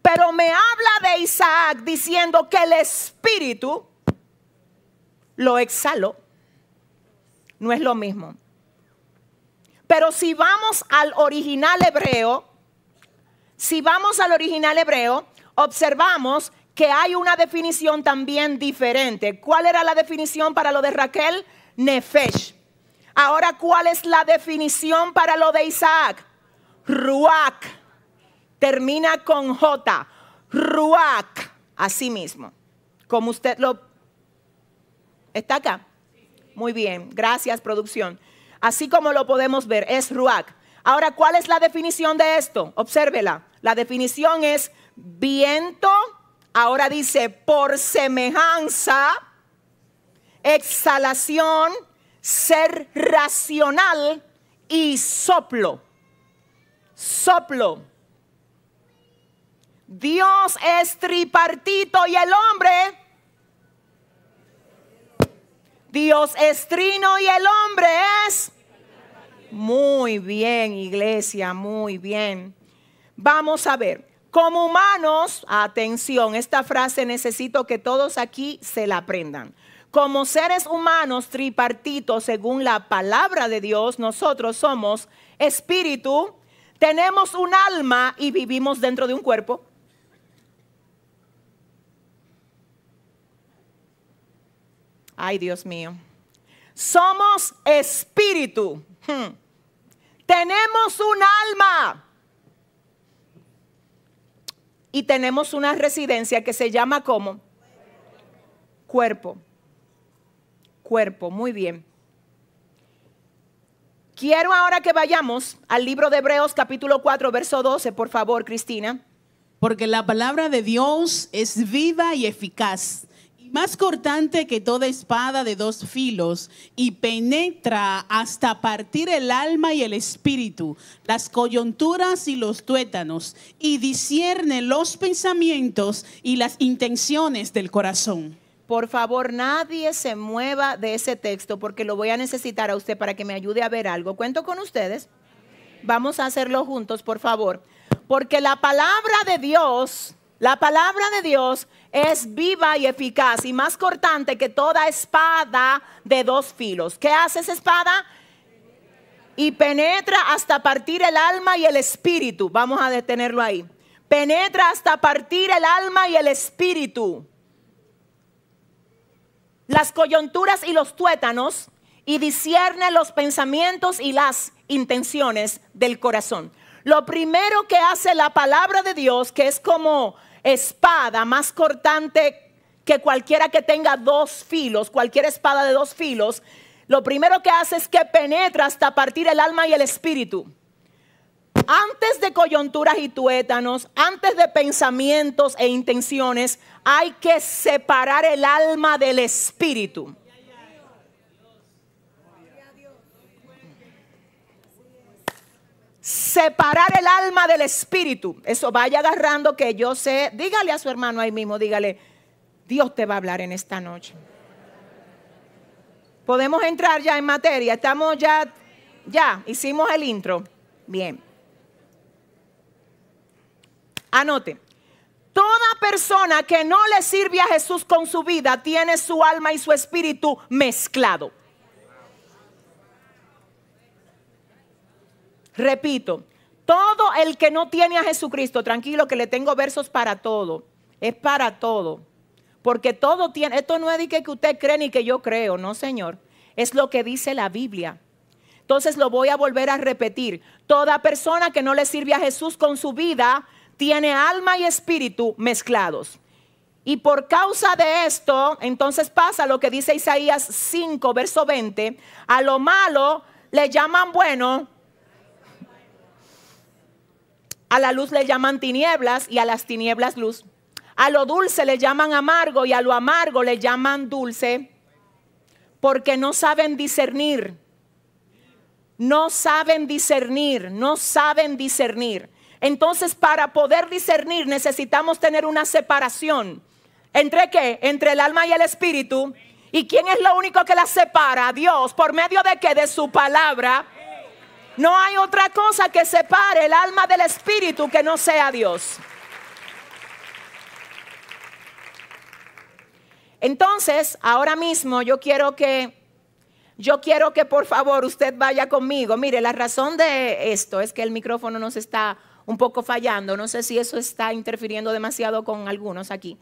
Pero me habla de Isaac diciendo que el espíritu lo exhalo, no es lo mismo. Pero si vamos al original hebreo, si vamos al original hebreo, observamos que hay una definición también diferente. ¿Cuál era la definición para lo de Raquel? Nefesh. Ahora, ¿cuál es la definición para lo de Isaac? Ruach. Termina con J. Ruach. Así mismo. Como usted lo ¿Está acá? Muy bien, gracias producción. Así como lo podemos ver, es ruac. Ahora, ¿cuál es la definición de esto? Obsérvela. La definición es viento, ahora dice por semejanza, exhalación, ser racional y soplo. Soplo. Dios es tripartito y el hombre Dios es trino y el hombre es. Muy bien, iglesia, muy bien. Vamos a ver. Como humanos, atención, esta frase necesito que todos aquí se la aprendan. Como seres humanos tripartitos, según la palabra de Dios, nosotros somos espíritu, tenemos un alma y vivimos dentro de un cuerpo. Ay, Dios mío. Somos espíritu. Hmm. Tenemos un alma. Y tenemos una residencia que se llama como cuerpo. Cuerpo, muy bien. Quiero ahora que vayamos al libro de Hebreos capítulo 4, verso 12, por favor, Cristina. Porque la palabra de Dios es viva y eficaz más cortante que toda espada de dos filos, y penetra hasta partir el alma y el espíritu, las coyunturas y los tuétanos, y discierne los pensamientos y las intenciones del corazón. Por favor, nadie se mueva de ese texto porque lo voy a necesitar a usted para que me ayude a ver algo. Cuento con ustedes. Vamos a hacerlo juntos, por favor. Porque la palabra de Dios, la palabra de Dios es viva y eficaz y más cortante que toda espada de dos filos. ¿Qué hace esa espada? Y penetra hasta partir el alma y el espíritu. Vamos a detenerlo ahí. Penetra hasta partir el alma y el espíritu. Las coyunturas y los tuétanos y discierne los pensamientos y las intenciones del corazón. Lo primero que hace la palabra de Dios, que es como espada más cortante que cualquiera que tenga dos filos, cualquier espada de dos filos, lo primero que hace es que penetra hasta partir el alma y el espíritu. Antes de coyunturas y tuétanos, antes de pensamientos e intenciones, hay que separar el alma del espíritu. separar el alma del espíritu. Eso vaya agarrando que yo sé. Dígale a su hermano ahí mismo, dígale, Dios te va a hablar en esta noche. Podemos entrar ya en materia. Estamos ya, ya, hicimos el intro. Bien. Anote. Toda persona que no le sirve a Jesús con su vida tiene su alma y su espíritu mezclado. Repito, todo el que no tiene a Jesucristo, tranquilo que le tengo versos para todo, es para todo. Porque todo tiene, esto no es de que usted cree ni que yo creo, no señor, es lo que dice la Biblia. Entonces lo voy a volver a repetir, toda persona que no le sirve a Jesús con su vida tiene alma y espíritu mezclados. Y por causa de esto, entonces pasa lo que dice Isaías 5, verso 20, a lo malo le llaman bueno a la luz le llaman tinieblas y a las tinieblas luz. A lo dulce le llaman amargo y a lo amargo le llaman dulce porque no saben discernir. No saben discernir, no saben discernir. Entonces, para poder discernir necesitamos tener una separación. ¿Entre qué? Entre el alma y el espíritu. ¿Y quién es lo único que las separa? Dios, por medio de qué? De su palabra no hay otra cosa que separe el alma del espíritu que no sea Dios. Entonces, ahora mismo yo quiero que yo quiero que por favor usted vaya conmigo. Mire, la razón de esto es que el micrófono nos está un poco fallando. No sé si eso está interfiriendo demasiado con algunos aquí.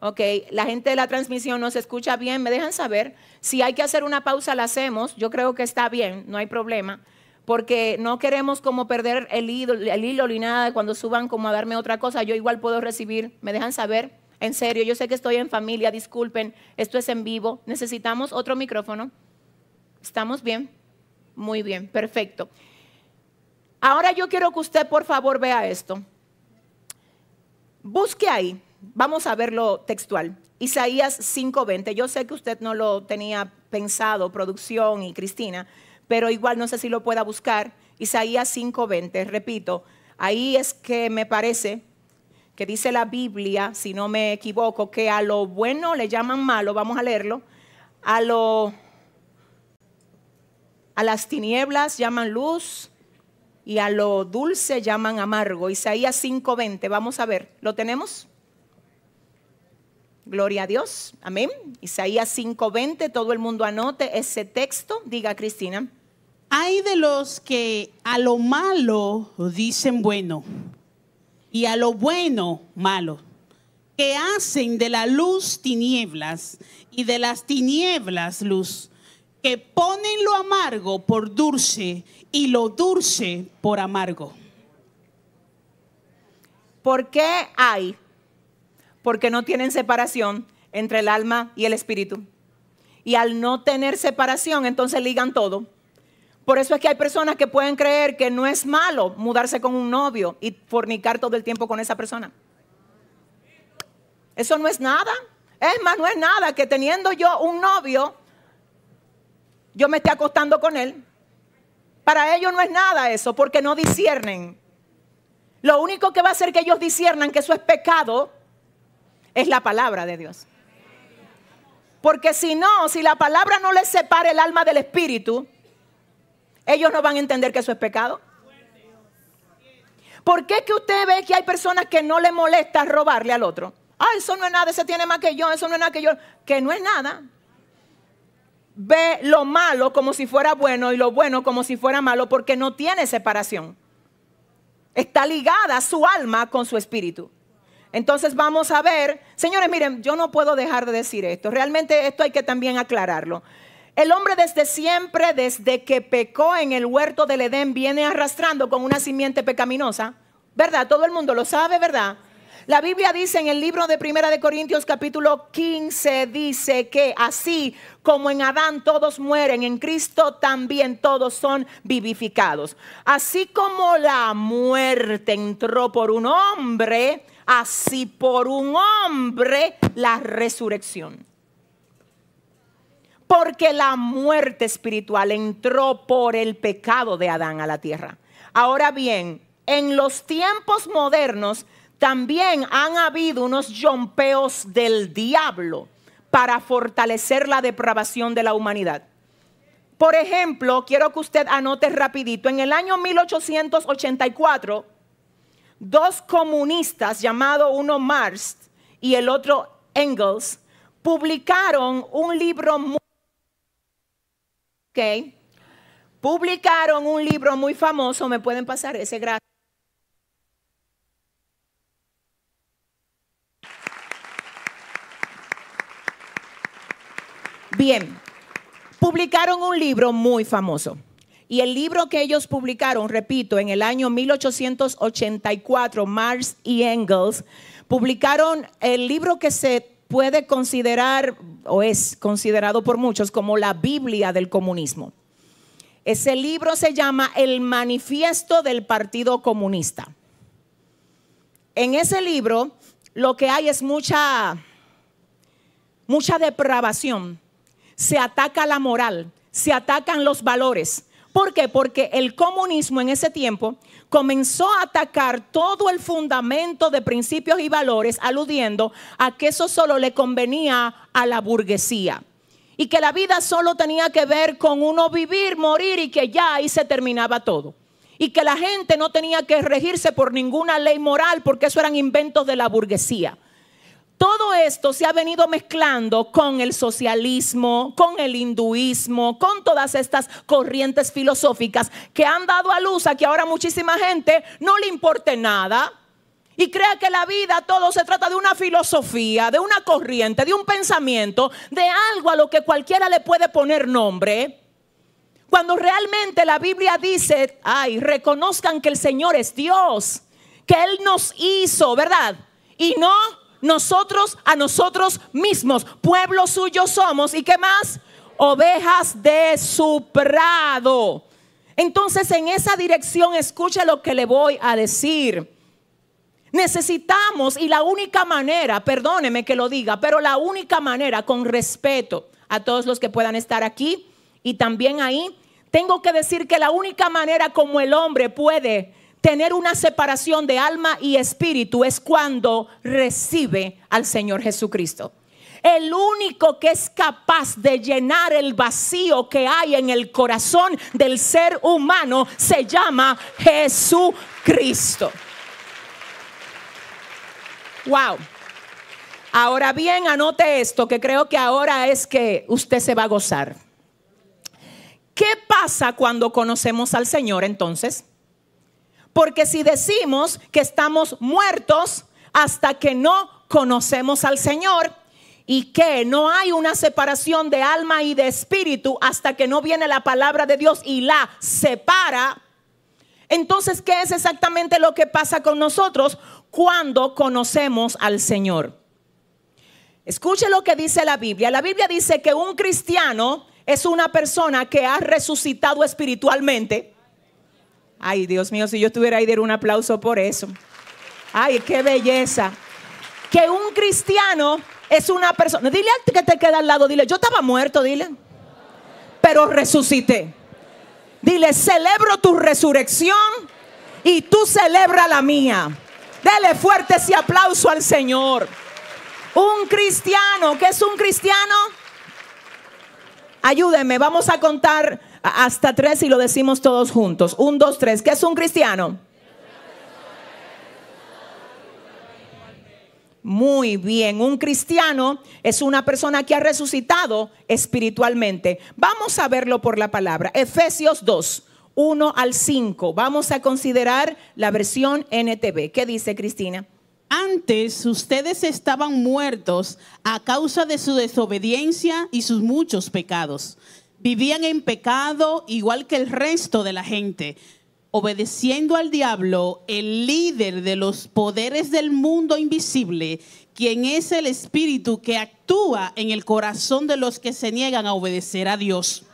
Ok, la gente de la transmisión nos escucha bien. Me dejan saber. Si hay que hacer una pausa, la hacemos. Yo creo que está bien, no hay problema porque no queremos como perder el hilo, ni nada, cuando suban como a darme otra cosa, yo igual puedo recibir, me dejan saber, en serio, yo sé que estoy en familia, disculpen, esto es en vivo, necesitamos otro micrófono, ¿estamos bien? Muy bien, perfecto. Ahora yo quiero que usted por favor vea esto. Busque ahí, vamos a verlo textual. Isaías 5:20, yo sé que usted no lo tenía pensado, producción y Cristina, pero igual no sé si lo pueda buscar. Isaías 5:20, repito, ahí es que me parece que dice la Biblia, si no me equivoco, que a lo bueno le llaman malo, vamos a leerlo, a lo a las tinieblas llaman luz y a lo dulce llaman amargo. Isaías 5:20, vamos a ver, ¿lo tenemos? Gloria a Dios, amén. Isaías 5:20, todo el mundo anote ese texto, diga Cristina. Hay de los que a lo malo dicen bueno y a lo bueno malo, que hacen de la luz tinieblas y de las tinieblas luz, que ponen lo amargo por dulce y lo dulce por amargo. ¿Por qué hay? Porque no tienen separación entre el alma y el espíritu. Y al no tener separación, entonces ligan todo por eso es que hay personas que pueden creer que no es malo mudarse con un novio y fornicar todo el tiempo con esa persona. Eso no es nada. Es más, no es nada que teniendo yo un novio, yo me esté acostando con él. Para ellos no es nada eso, porque no disciernen. Lo único que va a hacer que ellos disciernan que eso es pecado es la palabra de Dios. Porque si no, si la palabra no les separa el alma del espíritu, ellos no van a entender que eso es pecado. ¿Por qué que usted ve que hay personas que no le molesta robarle al otro? Ah, eso no es nada, ese tiene más que yo, eso no es nada que yo, que no es nada. Ve lo malo como si fuera bueno y lo bueno como si fuera malo porque no tiene separación. Está ligada su alma con su espíritu. Entonces vamos a ver, señores, miren, yo no puedo dejar de decir esto. Realmente esto hay que también aclararlo. El hombre desde siempre, desde que pecó en el huerto del Edén, viene arrastrando con una simiente pecaminosa. ¿Verdad? Todo el mundo lo sabe, ¿verdad? La Biblia dice en el libro de Primera de Corintios capítulo 15 dice que así como en Adán todos mueren, en Cristo también todos son vivificados. Así como la muerte entró por un hombre, así por un hombre la resurrección. Porque la muerte espiritual entró por el pecado de Adán a la tierra. Ahora bien, en los tiempos modernos también han habido unos yompeos del diablo para fortalecer la depravación de la humanidad. Por ejemplo, quiero que usted anote rapidito, en el año 1884, dos comunistas llamado uno Marx y el otro Engels publicaron un libro ¿ok? Publicaron un libro muy famoso, me pueden pasar ese gráfico. Bien, publicaron un libro muy famoso. Y el libro que ellos publicaron, repito, en el año 1884, Marx y Engels, publicaron el libro que se puede considerar o es considerado por muchos como la Biblia del comunismo. Ese libro se llama El Manifiesto del Partido Comunista. En ese libro lo que hay es mucha mucha depravación. Se ataca la moral, se atacan los valores, ¿Por qué? Porque el comunismo en ese tiempo comenzó a atacar todo el fundamento de principios y valores, aludiendo a que eso solo le convenía a la burguesía. Y que la vida solo tenía que ver con uno vivir, morir y que ya ahí se terminaba todo. Y que la gente no tenía que regirse por ninguna ley moral porque eso eran inventos de la burguesía. Todo esto se ha venido mezclando con el socialismo, con el hinduismo, con todas estas corrientes filosóficas que han dado a luz a que ahora muchísima gente no le importe nada y crea que la vida todo se trata de una filosofía, de una corriente, de un pensamiento, de algo a lo que cualquiera le puede poner nombre. Cuando realmente la Biblia dice, ay, reconozcan que el Señor es Dios, que Él nos hizo, ¿verdad? Y no nosotros a nosotros mismos. Pueblo suyo somos. ¿Y qué más? Ovejas de su prado. Entonces en esa dirección escucha lo que le voy a decir. Necesitamos, y la única manera, perdóneme que lo diga, pero la única manera, con respeto a todos los que puedan estar aquí y también ahí, tengo que decir que la única manera como el hombre puede tener una separación de alma y espíritu es cuando recibe al Señor Jesucristo. El único que es capaz de llenar el vacío que hay en el corazón del ser humano se llama Jesucristo. Wow. Ahora bien, anote esto, que creo que ahora es que usted se va a gozar. ¿Qué pasa cuando conocemos al Señor entonces? Porque si decimos que estamos muertos hasta que no conocemos al Señor y que no hay una separación de alma y de espíritu hasta que no viene la palabra de Dios y la separa, entonces, ¿qué es exactamente lo que pasa con nosotros cuando conocemos al Señor? Escuche lo que dice la Biblia. La Biblia dice que un cristiano es una persona que ha resucitado espiritualmente Ay, Dios mío, si yo estuviera ahí, diera un aplauso por eso. Ay, qué belleza. Que un cristiano es una persona. Dile al que te queda al lado, dile, yo estaba muerto, dile. Pero resucité. Dile, celebro tu resurrección y tú celebra la mía. Dele fuerte ese aplauso al Señor. Un cristiano, ¿qué es un cristiano? Ayúdenme, vamos a contar hasta tres y lo decimos todos juntos. Un, dos, tres. ¿Qué es un cristiano? Muy bien, un cristiano es una persona que ha resucitado espiritualmente. Vamos a verlo por la palabra. Efesios 2, 1 al 5. Vamos a considerar la versión NTV. ¿Qué dice Cristina? Antes ustedes estaban muertos a causa de su desobediencia y sus muchos pecados. Vivían en pecado igual que el resto de la gente, obedeciendo al diablo, el líder de los poderes del mundo invisible, quien es el espíritu que actúa en el corazón de los que se niegan a obedecer a Dios.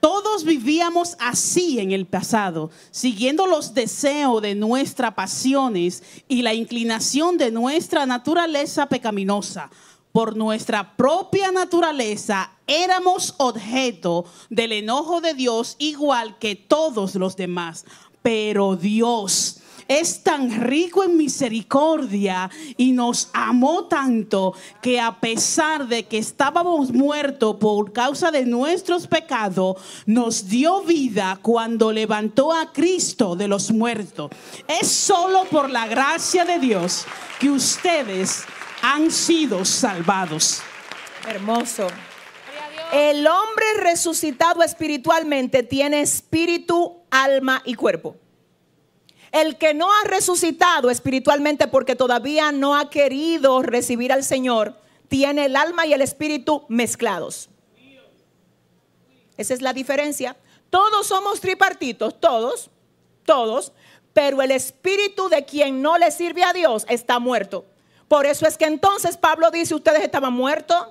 Todos vivíamos así en el pasado, siguiendo los deseos de nuestras pasiones y la inclinación de nuestra naturaleza pecaminosa por nuestra propia naturaleza éramos objeto del enojo de Dios igual que todos los demás. Pero Dios es tan rico en misericordia y nos amó tanto que a pesar de que estábamos muertos por causa de nuestros pecados, nos dio vida cuando levantó a Cristo de los muertos. Es solo por la gracia de Dios que ustedes han sido salvados. Hermoso. El hombre resucitado espiritualmente tiene espíritu, alma y cuerpo. El que no ha resucitado espiritualmente porque todavía no ha querido recibir al Señor, tiene el alma y el espíritu mezclados. Esa es la diferencia. Todos somos tripartitos, todos, todos, pero el espíritu de quien no le sirve a Dios está muerto. Por eso es que entonces Pablo dice, ustedes estaban muertos,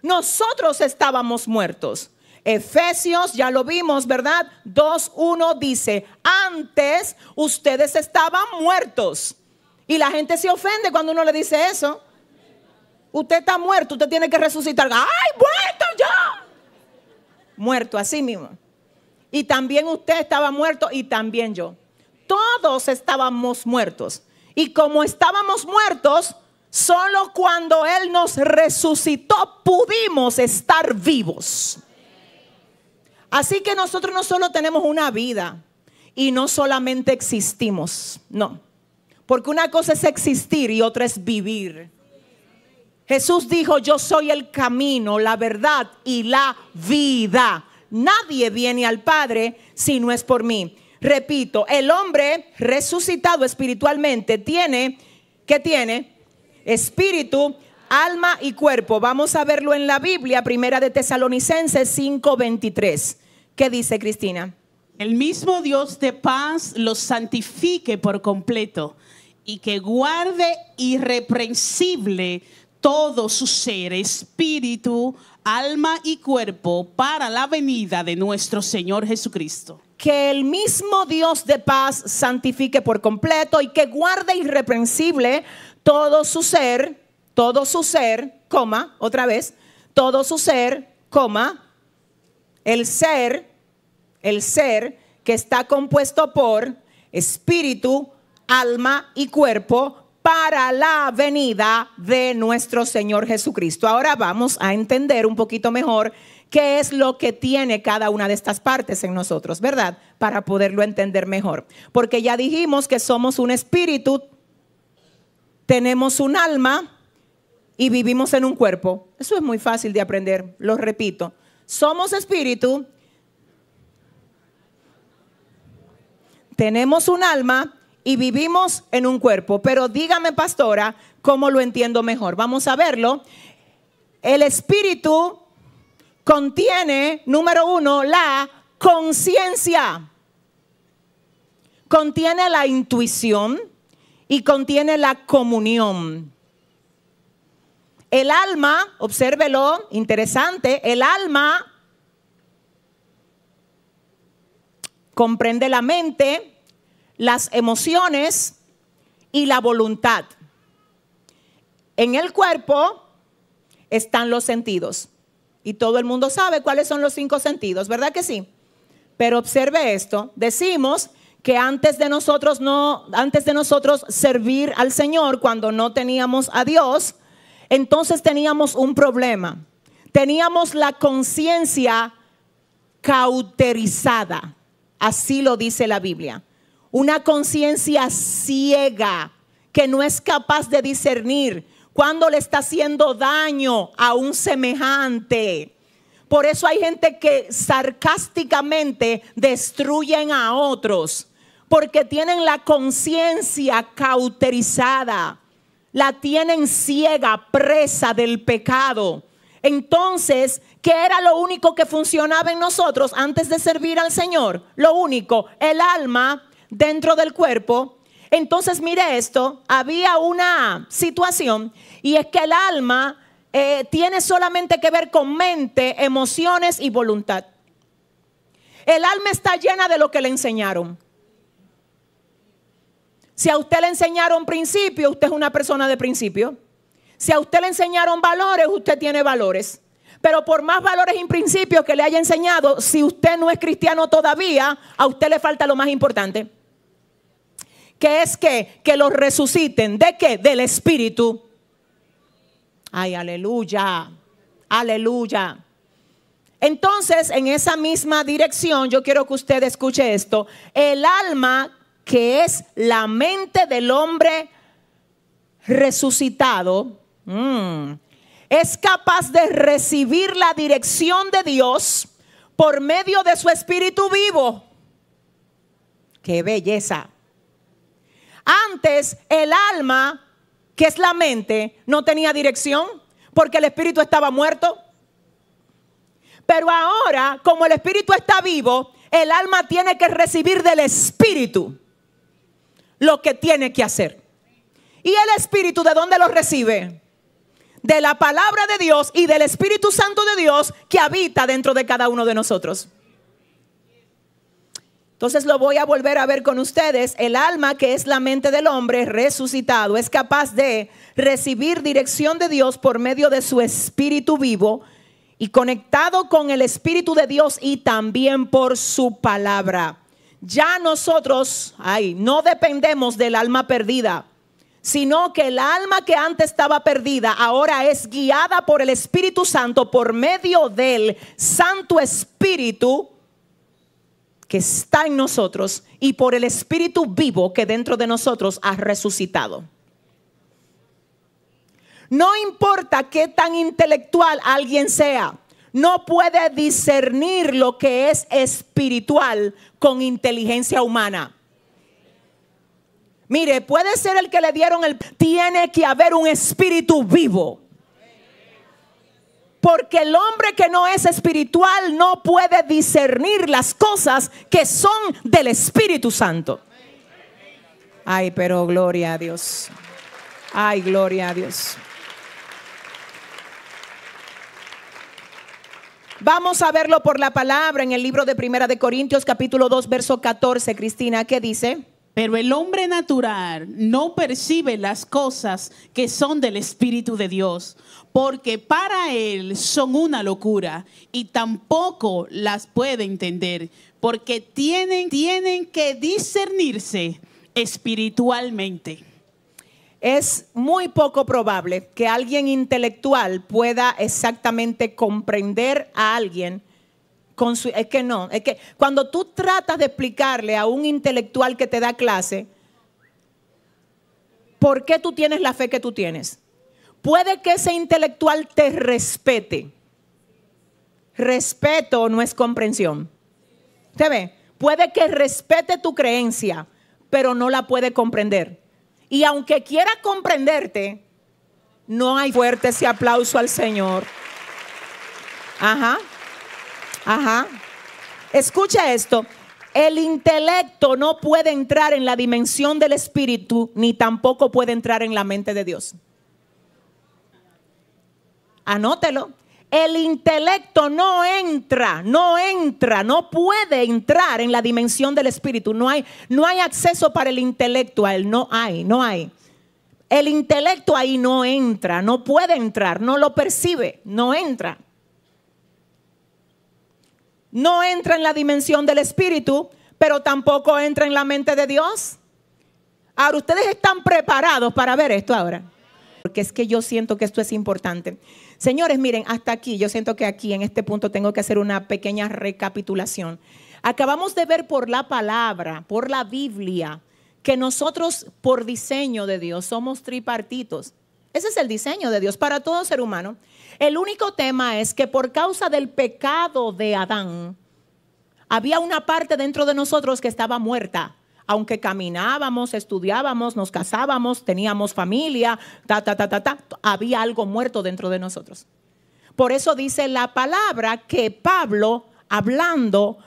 nosotros estábamos muertos. Efesios, ya lo vimos, ¿verdad? 2.1 dice, antes ustedes estaban muertos. Y la gente se ofende cuando uno le dice eso. Usted está muerto, usted tiene que resucitar. ¡Ay, muerto yo! Muerto, así mismo. Y también usted estaba muerto y también yo. Todos estábamos muertos. Y como estábamos muertos, Solo cuando Él nos resucitó pudimos estar vivos. Así que nosotros no solo tenemos una vida y no solamente existimos, no. Porque una cosa es existir y otra es vivir. Jesús dijo, yo soy el camino, la verdad y la vida. Nadie viene al Padre si no es por mí. Repito, el hombre resucitado espiritualmente tiene, ¿qué tiene? espíritu, alma y cuerpo. Vamos a verlo en la Biblia, primera de Tesalonicenses 5:23. ¿Qué dice Cristina? El mismo Dios de paz los santifique por completo y que guarde irreprensible todo su ser, espíritu, alma y cuerpo para la venida de nuestro Señor Jesucristo. Que el mismo Dios de paz santifique por completo y que guarde irreprensible todo su ser, todo su ser, coma, otra vez, todo su ser, coma, el ser, el ser que está compuesto por espíritu, alma y cuerpo para la venida de nuestro Señor Jesucristo. Ahora vamos a entender un poquito mejor qué es lo que tiene cada una de estas partes en nosotros, ¿verdad? Para poderlo entender mejor. Porque ya dijimos que somos un espíritu, tenemos un alma y vivimos en un cuerpo. Eso es muy fácil de aprender, lo repito. Somos espíritu, tenemos un alma y vivimos en un cuerpo. Pero dígame, pastora, ¿cómo lo entiendo mejor? Vamos a verlo. El espíritu contiene, número uno, la conciencia. Contiene la intuición y contiene la comunión. El alma, obsérvelo, interesante, el alma comprende la mente, las emociones y la voluntad. En el cuerpo están los sentidos. Y todo el mundo sabe cuáles son los cinco sentidos, ¿verdad que sí? Pero observe esto. Decimos que antes de nosotros no, antes de nosotros servir al Señor cuando no teníamos a Dios, entonces teníamos un problema. Teníamos la conciencia cauterizada, así lo dice la Biblia. Una conciencia ciega que no es capaz de discernir cuando le está haciendo daño a un semejante. Por eso hay gente que sarcásticamente destruyen a otros porque tienen la conciencia cauterizada, la tienen ciega, presa del pecado. Entonces, ¿qué era lo único que funcionaba en nosotros antes de servir al Señor? Lo único, el alma dentro del cuerpo. Entonces, mire esto, había una situación y es que el alma eh, tiene solamente que ver con mente, emociones y voluntad. El alma está llena de lo que le enseñaron. Si a usted le enseñaron principios, usted es una persona de principios. Si a usted le enseñaron valores, usted tiene valores. Pero por más valores y principios que le haya enseñado, si usted no es cristiano todavía, a usted le falta lo más importante. Que es que, que los resuciten. ¿De qué? Del Espíritu. Ay, aleluya. Aleluya. Entonces, en esa misma dirección, yo quiero que usted escuche esto. El alma que es la mente del hombre resucitado, mm, es capaz de recibir la dirección de Dios por medio de su espíritu vivo. ¡Qué belleza! Antes el alma, que es la mente, no tenía dirección porque el espíritu estaba muerto. Pero ahora, como el espíritu está vivo, el alma tiene que recibir del espíritu lo que tiene que hacer. ¿Y el Espíritu de dónde lo recibe? De la palabra de Dios y del Espíritu Santo de Dios que habita dentro de cada uno de nosotros. Entonces lo voy a volver a ver con ustedes. El alma que es la mente del hombre resucitado es capaz de recibir dirección de Dios por medio de su espíritu vivo y conectado con el espíritu de Dios y también por su palabra ya nosotros, ay, no dependemos del alma perdida, sino que el alma que antes estaba perdida ahora es guiada por el Espíritu Santo por medio del Santo Espíritu que está en nosotros y por el Espíritu vivo que dentro de nosotros ha resucitado. No importa qué tan intelectual alguien sea no puede discernir lo que es espiritual con inteligencia humana. Mire, puede ser el que le dieron el... Tiene que haber un espíritu vivo. Porque el hombre que no es espiritual no puede discernir las cosas que son del Espíritu Santo. Ay, pero gloria a Dios. Ay, gloria a Dios. Vamos a verlo por la palabra en el libro de Primera de Corintios capítulo 2 verso 14, Cristina, ¿qué dice? Pero el hombre natural no percibe las cosas que son del Espíritu de Dios, porque para él son una locura y tampoco las puede entender, porque tienen, tienen que discernirse espiritualmente es muy poco probable que alguien intelectual pueda exactamente comprender a alguien. Con su, es que no, es que cuando tú tratas de explicarle a un intelectual que te da clase, ¿por qué tú tienes la fe que tú tienes? Puede que ese intelectual te respete. Respeto no es comprensión. ¿Te ve? Puede que respete tu creencia, pero no la puede comprender. Y aunque quiera comprenderte, no hay fuerte ese aplauso al Señor. Ajá, ajá. Escucha esto. El intelecto no puede entrar en la dimensión del espíritu, ni tampoco puede entrar en la mente de Dios. Anótelo. El intelecto no entra, no entra, no puede entrar en la dimensión del espíritu. No hay, no hay acceso para el intelecto a él, no hay, no hay. El intelecto ahí no entra, no puede entrar, no lo percibe, no entra. No entra en la dimensión del espíritu, pero tampoco entra en la mente de Dios. Ahora, ustedes están preparados para ver esto ahora. Porque es que yo siento que esto es importante. Señores, miren, hasta aquí, yo siento que aquí en este punto tengo que hacer una pequeña recapitulación. Acabamos de ver por la palabra, por la Biblia, que nosotros por diseño de Dios somos tripartitos. Ese es el diseño de Dios para todo ser humano. El único tema es que por causa del pecado de Adán, había una parte dentro de nosotros que estaba muerta aunque caminábamos, estudiábamos, nos casábamos, teníamos familia, ta, ta, ta, ta, ta, había algo muerto dentro de nosotros. Por eso dice la palabra que Pablo, hablando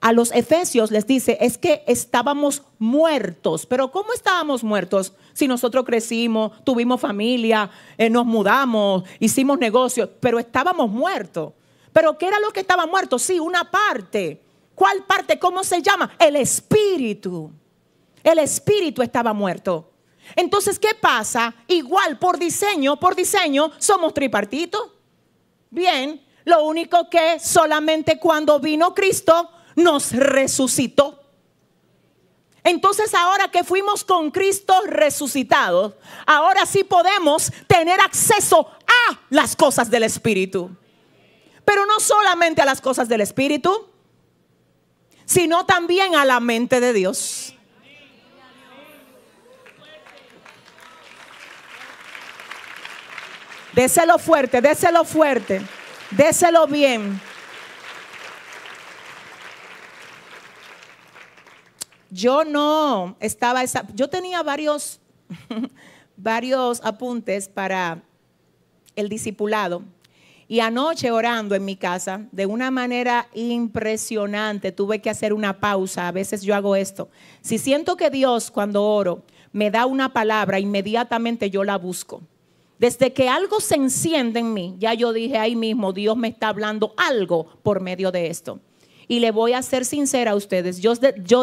a los efesios, les dice, es que estábamos muertos. Pero ¿cómo estábamos muertos? Si nosotros crecimos, tuvimos familia, eh, nos mudamos, hicimos negocios, pero estábamos muertos. ¿Pero qué era lo que estaba muerto? Sí, una parte ¿Cuál parte? ¿Cómo se llama? El espíritu. El espíritu estaba muerto. Entonces, ¿qué pasa? Igual, por diseño, por diseño, somos tripartitos. Bien, lo único que solamente cuando vino Cristo nos resucitó. Entonces ahora que fuimos con Cristo resucitados, ahora sí podemos tener acceso a las cosas del Espíritu. Pero no solamente a las cosas del Espíritu, sino también a la mente de Dios. Déselo fuerte, déselo fuerte, déselo bien. Yo no estaba, esa, yo tenía varios, [laughs] varios apuntes para el discipulado, y anoche orando en mi casa, de una manera impresionante, tuve que hacer una pausa. A veces yo hago esto. Si siento que Dios cuando oro me da una palabra, inmediatamente yo la busco. Desde que algo se enciende en mí, ya yo dije ahí mismo, Dios me está hablando algo por medio de esto. Y le voy a ser sincera a ustedes. Yo,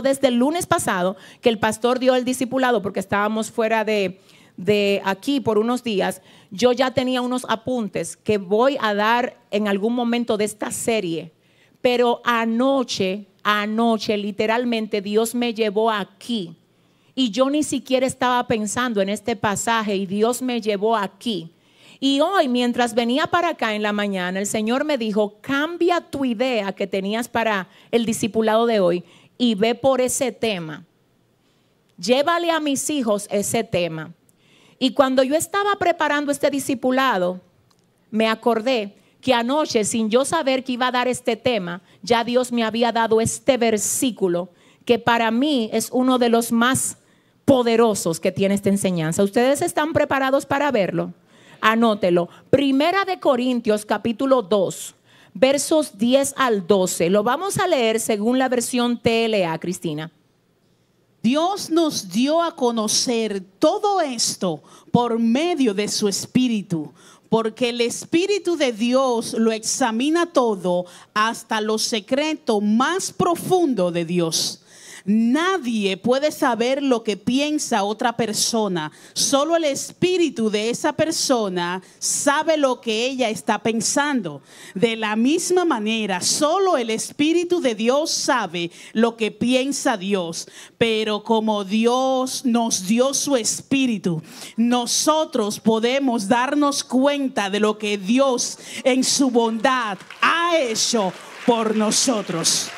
desde el lunes pasado, que el pastor dio el discipulado porque estábamos fuera de, de aquí por unos días, yo ya tenía unos apuntes que voy a dar en algún momento de esta serie, pero anoche, anoche literalmente Dios me llevó aquí y yo ni siquiera estaba pensando en este pasaje y Dios me llevó aquí. Y hoy, mientras venía para acá en la mañana, el Señor me dijo, cambia tu idea que tenías para el discipulado de hoy y ve por ese tema. Llévale a mis hijos ese tema. Y cuando yo estaba preparando este discipulado, me acordé que anoche, sin yo saber que iba a dar este tema, ya Dios me había dado este versículo que para mí es uno de los más poderosos que tiene esta enseñanza. ¿Ustedes están preparados para verlo? Anótelo. Primera de Corintios capítulo 2, versos 10 al 12. Lo vamos a leer según la versión TLA, Cristina. Dios nos dio a conocer todo esto por medio de su Espíritu, porque el Espíritu de Dios lo examina todo hasta lo secreto más profundo de Dios. Nadie puede saber lo que piensa otra persona. Solo el espíritu de esa persona sabe lo que ella está pensando. De la misma manera, solo el espíritu de Dios sabe lo que piensa Dios. Pero como Dios nos dio su espíritu, nosotros podemos darnos cuenta de lo que Dios en su bondad ha hecho por nosotros.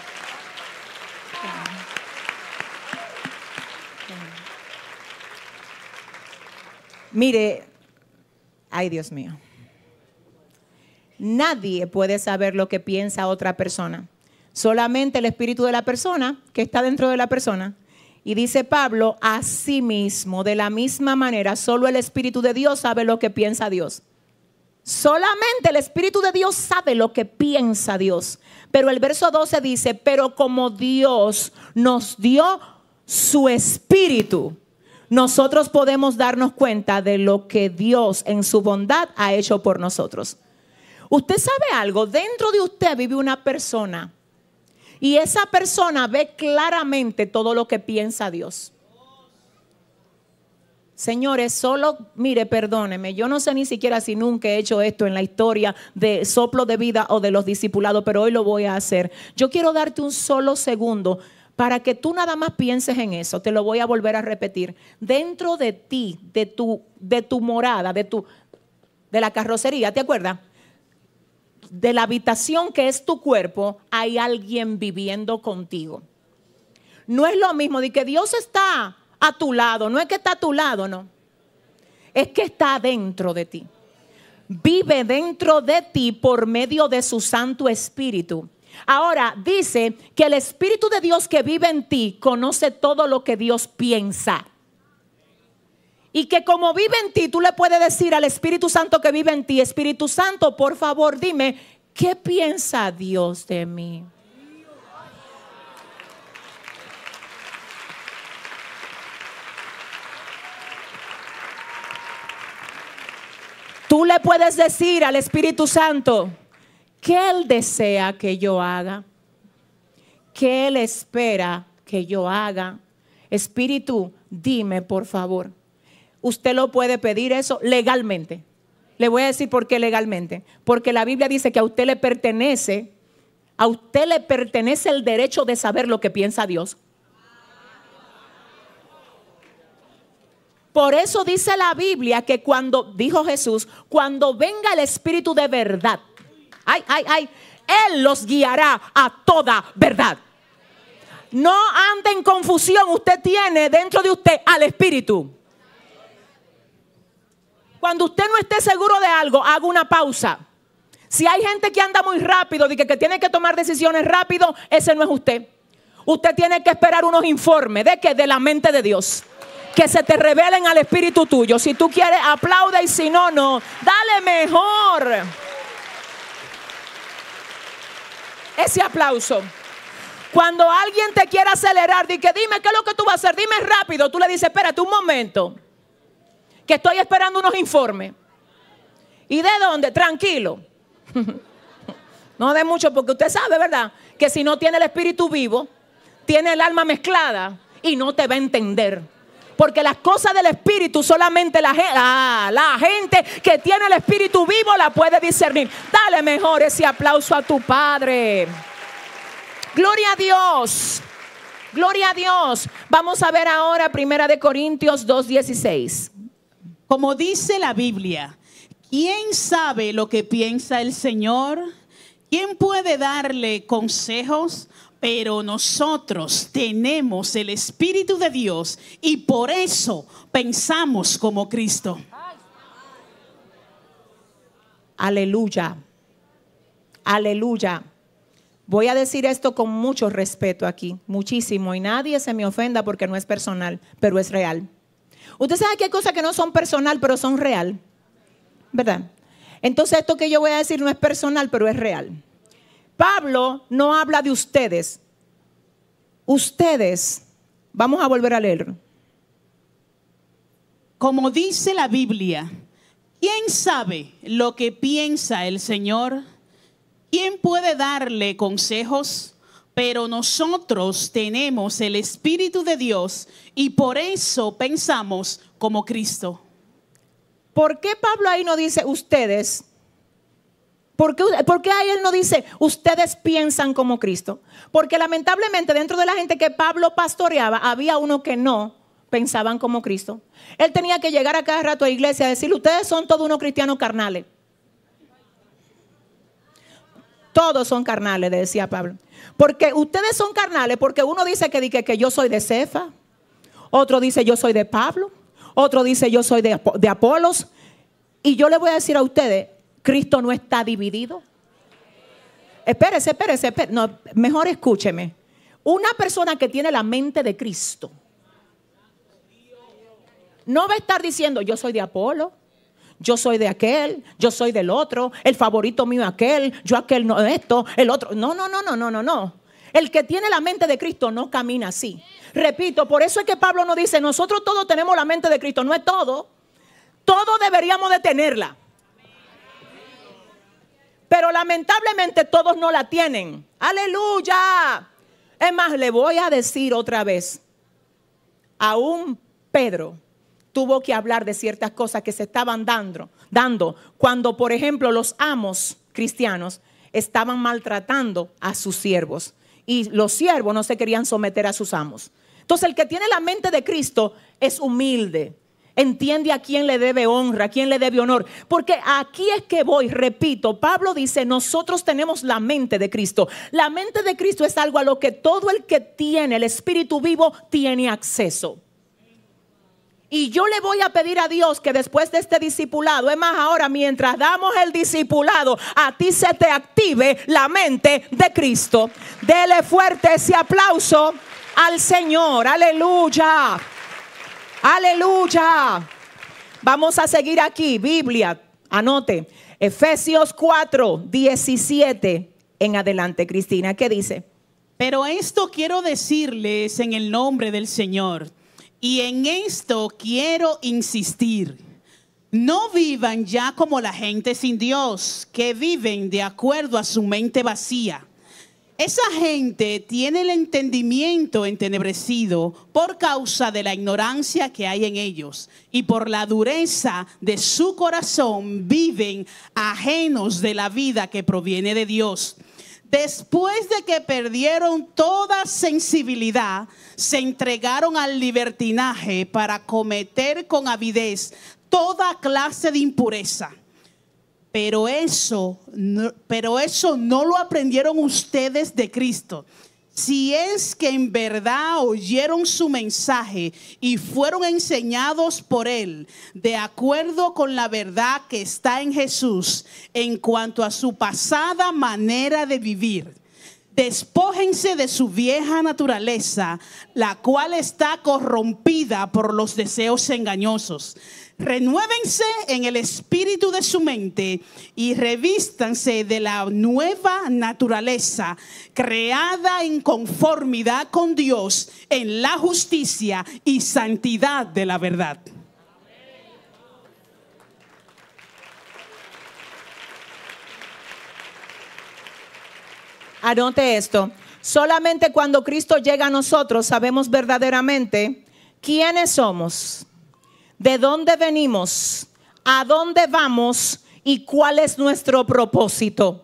Mire, ay Dios mío. Nadie puede saber lo que piensa otra persona, solamente el espíritu de la persona que está dentro de la persona. Y dice Pablo, así mismo, de la misma manera, solo el Espíritu de Dios sabe lo que piensa Dios. Solamente el Espíritu de Dios sabe lo que piensa Dios. Pero el verso 12 dice, pero como Dios nos dio su Espíritu nosotros podemos darnos cuenta de lo que Dios en su bondad ha hecho por nosotros. Usted sabe algo, dentro de usted vive una persona y esa persona ve claramente todo lo que piensa Dios. Señores, solo, mire, perdóneme, yo no sé ni siquiera si nunca he hecho esto en la historia de soplo de vida o de los discipulados, pero hoy lo voy a hacer. Yo quiero darte un solo segundo para que tú nada más pienses en eso, te lo voy a volver a repetir, dentro de ti, de tu, de tu morada, de, tu, de la carrocería, ¿te acuerdas? De la habitación que es tu cuerpo, hay alguien viviendo contigo. No es lo mismo de que Dios está a tu lado, no es que está a tu lado, no. Es que está dentro de ti. Vive dentro de ti por medio de su Santo Espíritu. Ahora dice que el Espíritu de Dios que vive en ti conoce todo lo que Dios piensa. Y que como vive en ti, tú le puedes decir al Espíritu Santo que vive en ti, Espíritu Santo, por favor, dime, ¿qué piensa Dios de mí? Tú le puedes decir al Espíritu Santo, ¿Qué Él desea que yo haga? ¿Qué Él espera que yo haga? Espíritu, dime por favor. Usted lo puede pedir eso legalmente. Le voy a decir por qué legalmente. Porque la Biblia dice que a usted le pertenece, a usted le pertenece el derecho de saber lo que piensa Dios. Por eso dice la Biblia que cuando, dijo Jesús, cuando venga el Espíritu de verdad, ay, ay, ay. Él los guiará a toda verdad. No ande en confusión. Usted tiene dentro de usted al Espíritu. Cuando usted no esté seguro de algo, haga una pausa. Si hay gente que anda muy rápido, Y que, tiene que tomar decisiones rápido, ese no es usted. Usted tiene que esperar unos informes de que de la mente de Dios. Que se te revelen al espíritu tuyo. Si tú quieres, aplaude y si no, no. Dale mejor. ese aplauso. Cuando alguien te quiere acelerar, di que dime qué es lo que tú vas a hacer, dime rápido. Tú le dices, espérate un momento, que estoy esperando unos informes. ¿Y de dónde? Tranquilo. [laughs] no de mucho, porque usted sabe, ¿verdad? Que si no tiene el espíritu vivo, tiene el alma mezclada y no te va a entender. Porque las cosas del Espíritu solamente la, gente que tiene el Espíritu vivo la puede discernir. Dale mejor ese aplauso a tu Padre. Gloria a Dios. Gloria a Dios. Vamos a ver ahora Primera de Corintios 2:16. Como dice la Biblia, ¿quién sabe lo que piensa el Señor? ¿Quién puede darle consejos? pero nosotros tenemos el Espíritu de Dios y por eso pensamos como Cristo. Aleluya. Aleluya. Voy a decir esto con mucho respeto aquí, muchísimo, y nadie se me ofenda porque no es personal, pero es real. Usted sabe que hay cosas que no son personal, pero son real. ¿Verdad? Entonces esto que yo voy a decir no es personal, pero es real. Pablo no habla de ustedes. Ustedes, vamos a volver a leer. Como dice la Biblia, ¿quién sabe lo que piensa el Señor? ¿Quién puede darle consejos? Pero nosotros tenemos el Espíritu de Dios y por eso pensamos como Cristo. ¿Por qué Pablo ahí no dice ustedes? ¿Por qué, él no dice, ustedes piensan como Cristo? Porque lamentablemente dentro de la gente que Pablo pastoreaba había uno que no pensaban como Cristo. Él tenía que llegar a cada rato a la iglesia a decirle, ustedes son todos unos cristianos carnales. Todos son carnales, le decía Pablo. Porque ustedes son carnales, porque uno dice que, que yo soy de Cefa, otro dice yo soy de Pablo, otro dice yo soy de, de Apolos. Y yo le voy a decir a ustedes, Cristo no está dividido. Espérese, espérese, mejor escúcheme. Una persona que tiene la mente de Cristo no va a estar diciendo, yo soy de Apolo, yo soy de aquel, yo soy del otro, el favorito mío aquel, yo aquel no esto, el otro. No, no, no, no, no, no, no. El que tiene la mente de Cristo no camina así. Repito, por eso es que Pablo nos dice, nosotros todos tenemos la mente de Cristo, no es todo. Todos deberíamos de tenerla. Pero lamentablemente todos no la tienen. Aleluya. Es más, le voy a decir otra vez, aún Pedro tuvo que hablar de ciertas cosas que se estaban dando, dando cuando, por ejemplo, los amos cristianos estaban maltratando a sus siervos y los siervos no se querían someter a sus amos. Entonces el que tiene la mente de Cristo es humilde, Entiende a quién le debe honra, a quién le debe honor. Porque aquí es que voy, repito, Pablo dice, nosotros tenemos la mente de Cristo. La mente de Cristo es algo a lo que todo el que tiene el Espíritu vivo tiene acceso. Y yo le voy a pedir a Dios que después de este discipulado, es más, ahora mientras damos el discipulado, a ti se te active la mente de Cristo. Dele fuerte ese aplauso al Señor. Aleluya. Aleluya. Vamos a seguir aquí. Biblia, anote. Efesios 4, 17 en adelante, Cristina. ¿Qué dice? Pero esto quiero decirles en el nombre del Señor. Y en esto quiero insistir. No vivan ya como la gente sin Dios, que viven de acuerdo a su mente vacía esa gente tiene el entendimiento entenebrecido por causa de la ignorancia que hay en ellos y por la dureza de su corazón viven ajenos de la vida que proviene de Dios. Después de que perdieron toda sensibilidad, se entregaron al libertinaje para cometer con avidez toda clase de impureza pero eso, no, pero eso no lo aprendieron ustedes de Cristo. Si es que en verdad oyeron su mensaje y fueron enseñados por él, de acuerdo con la verdad que está en Jesús en cuanto a su pasada manera de vivir, despójense de su vieja naturaleza, la cual está corrompida por los deseos engañosos renuévense en el espíritu de su mente y revístanse de la nueva naturaleza creada en conformidad con Dios en la justicia y santidad de la verdad. Anote esto. Solamente cuando Cristo llega a nosotros sabemos verdaderamente quiénes somos de dónde venimos, a dónde vamos y cuál es nuestro propósito.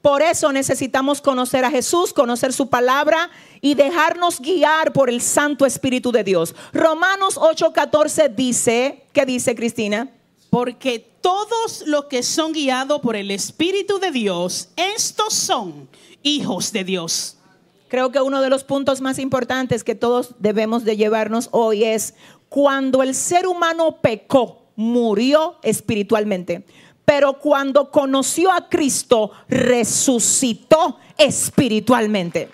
Por eso necesitamos conocer a Jesús, conocer su palabra y dejarnos guiar por el Santo Espíritu de Dios. Romanos 8:14 dice, ¿qué dice Cristina? Porque todos los que son guiados por el Espíritu de Dios, estos son hijos de Dios. Creo que uno de los puntos más importantes que todos debemos de llevarnos hoy es cuando el ser humano pecó, murió espiritualmente. Pero cuando conoció a Cristo, resucitó espiritualmente.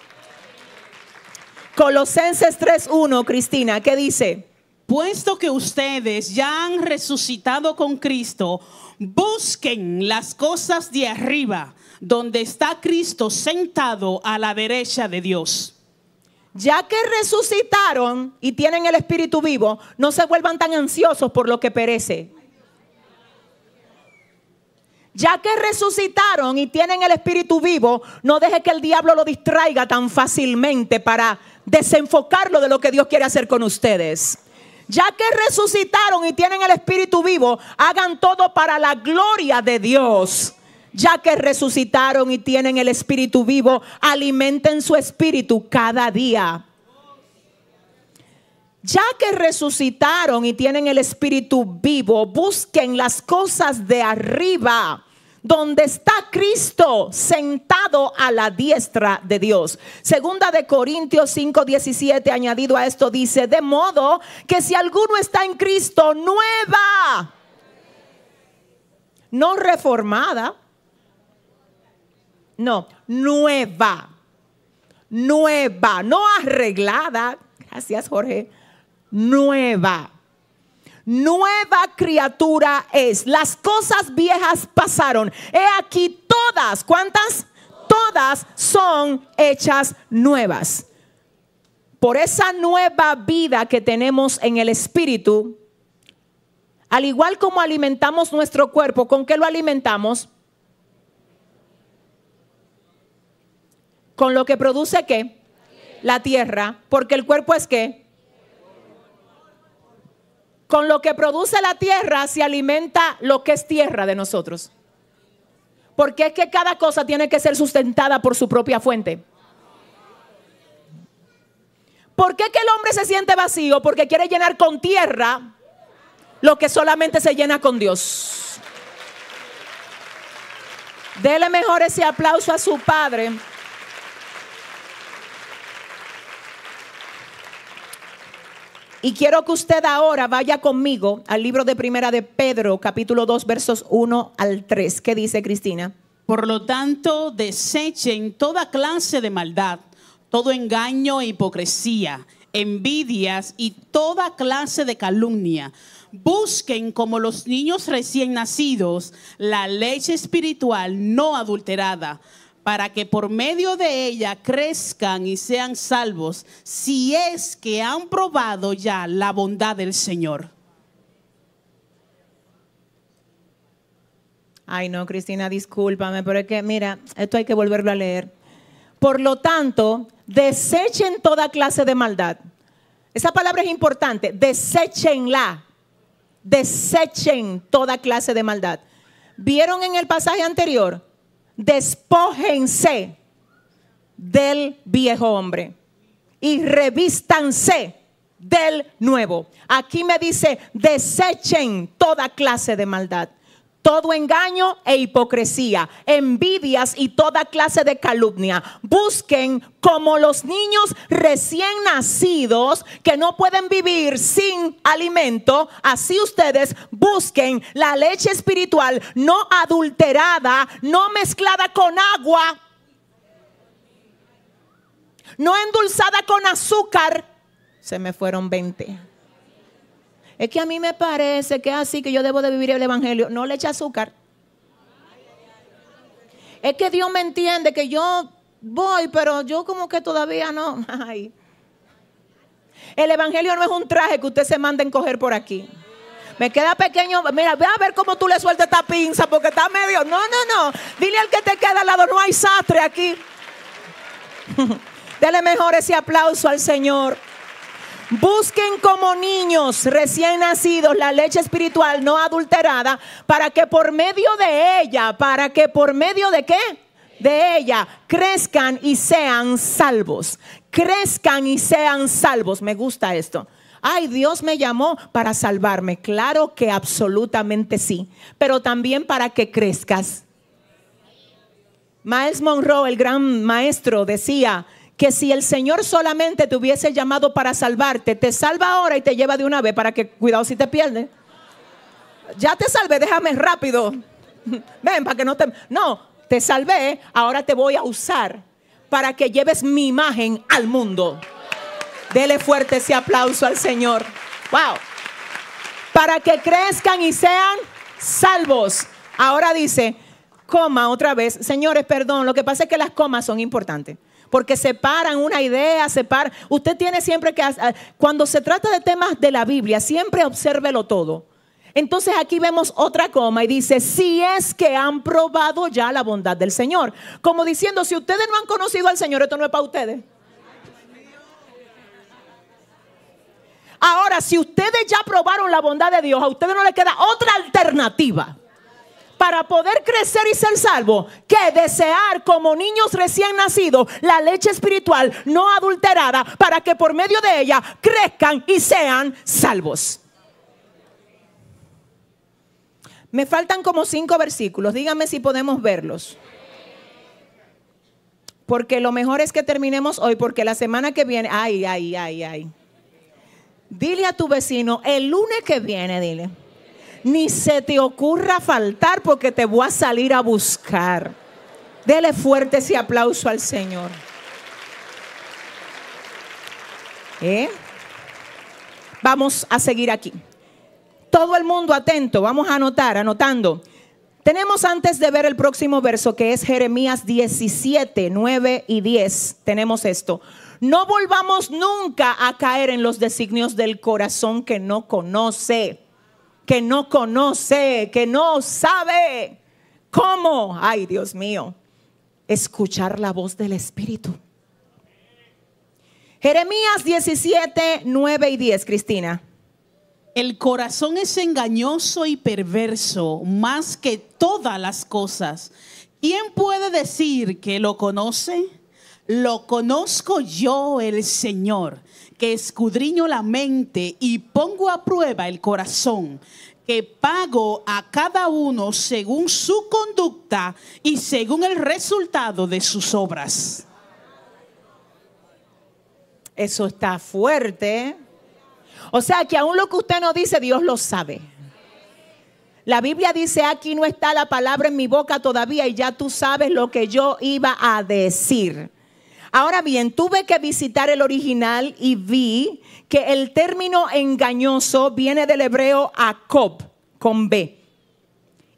Colosenses 3.1, Cristina, ¿qué dice? puesto que ustedes ya han resucitado con Cristo, busquen las cosas de arriba, donde está Cristo sentado a la derecha de Dios. Ya que resucitaron y tienen el Espíritu vivo, no se vuelvan tan ansiosos por lo que perece. Ya que resucitaron y tienen el Espíritu vivo, no deje que el diablo lo distraiga tan fácilmente para desenfocarlo de lo que Dios quiere hacer con ustedes ya que resucitaron y tienen el Espíritu vivo, hagan todo para la gloria de Dios. Ya que resucitaron y tienen el Espíritu vivo, alimenten su espíritu cada día. Ya que resucitaron y tienen el Espíritu vivo, busquen las cosas de arriba donde está Cristo sentado a la diestra de Dios. Segunda de Corintios 5:17 añadido a esto dice, de modo que si alguno está en Cristo, nueva, no reformada, no, nueva, nueva, no arreglada, gracias Jorge, nueva nueva criatura es. Las cosas viejas pasaron. He aquí todas, ¿cuántas? Todas son hechas nuevas. Por esa nueva vida que tenemos en el Espíritu, al igual como alimentamos nuestro cuerpo, ¿con qué lo alimentamos? Con lo que produce qué? La tierra, porque el cuerpo es qué? Con lo que produce la tierra se alimenta lo que es tierra de nosotros. Porque es que cada cosa tiene que ser sustentada por su propia fuente. ¿Por qué que el hombre se siente vacío? Porque quiere llenar con tierra lo que solamente se llena con Dios. Dele mejor ese aplauso a su padre. Y quiero que usted ahora vaya conmigo al libro de Primera de Pedro, capítulo 2, versos 1 al 3. ¿Qué dice Cristina? Por lo tanto, desechen toda clase de maldad, todo engaño e hipocresía, envidias y toda clase de calumnia. Busquen como los niños recién nacidos la leche espiritual no adulterada para que por medio de ella crezcan y sean salvos, si es que han probado ya la bondad del Señor. Ay, no, Cristina, discúlpame, pero es que, mira, esto hay que volverlo a leer. Por lo tanto, desechen toda clase de maldad. Esa palabra es importante, desechenla Desechen toda clase de maldad. ¿Vieron en el pasaje anterior? despójense del viejo hombre y revístanse del nuevo. Aquí me dice, desechen toda clase de maldad todo engaño e hipocresía, envidias y toda clase de calumnia. Busquen como los niños recién nacidos que no pueden vivir sin alimento, así ustedes busquen la leche espiritual no adulterada, no mezclada con agua, no endulzada con azúcar. Se me fueron 20 es que a mí me parece que es así que yo debo de vivir el Evangelio. No le eche azúcar. Es que Dios me entiende que yo voy, pero yo como que todavía no. [laughs] Ay. El Evangelio no es un traje que usted se manda a por aquí. Me queda pequeño. Mira, ve a ver cómo tú le sueltas esta pinza porque está medio. No, no, no. Dile al que te queda al lado, no hay sastre aquí. [laughs] Dele mejor ese aplauso al Señor. Busquen como niños recién nacidos la leche espiritual no adulterada para que por medio de ella, para que por medio de qué? De ella crezcan y sean salvos. Crezcan y sean salvos. Me gusta esto. Ay, Dios me llamó para salvarme. Claro que absolutamente sí, pero también para que crezcas. Miles Monroe, el gran maestro, decía, que si el Señor solamente te hubiese llamado para salvarte, te salva ahora y te lleva de una vez para que cuidado si te pierdes. Ya te salvé, déjame rápido. [laughs] Ven, para que no te... No, te salvé, ahora te voy a usar para que lleves mi imagen al mundo. Dele fuerte ese aplauso al Señor. Wow. Para que crezcan y sean salvos. Ahora dice, coma otra vez. Señores, perdón, lo que pasa es que las comas son importantes porque separan una idea, separan. Usted tiene siempre que, ah, cuando se trata de temas de la Biblia, siempre obsérvelo todo. Entonces aquí vemos otra coma y dice, si es que han probado ya la bondad del Señor. Como diciendo, si ustedes no han conocido al Señor, esto no es para ustedes. Ahora, si ustedes ya probaron la bondad de Dios, a ustedes no les queda otra alternativa para poder crecer y ser salvo, que desear como niños recién nacidos la leche espiritual no adulterada para que por medio de ella crezcan y sean salvos. Me faltan como cinco versículos, díganme si podemos verlos. Porque lo mejor es que terminemos hoy, porque la semana que viene, ay, ay, ay, ay. Dile a tu vecino, el lunes que viene, dile. Ni se te ocurra faltar porque te voy a salir a buscar. Dele fuerte ese aplauso al Señor. ¿Eh? Vamos a seguir aquí. Todo el mundo atento, vamos a anotar, anotando. Tenemos antes de ver el próximo verso que es Jeremías 17, 9 y 10. Tenemos esto. No volvamos nunca a caer en los designios del corazón que no conoce que no conoce, que no sabe cómo, ay Dios mío, escuchar la voz del Espíritu. Jeremías 17, 9 y 10, Cristina. El corazón es engañoso y perverso más que todas las cosas. ¿Quién puede decir que lo conoce? Lo conozco yo, el Señor, que escudriño la mente y pongo a prueba el corazón, que pago a cada uno según su conducta y según el resultado de sus obras. Eso está fuerte. O sea que aún lo que usted no dice, Dios lo sabe. La Biblia dice, aquí no está la palabra en mi boca todavía y ya tú sabes lo que yo iba a decir. Ahora bien, tuve que visitar el original y vi que el término engañoso viene del hebreo acob, con B,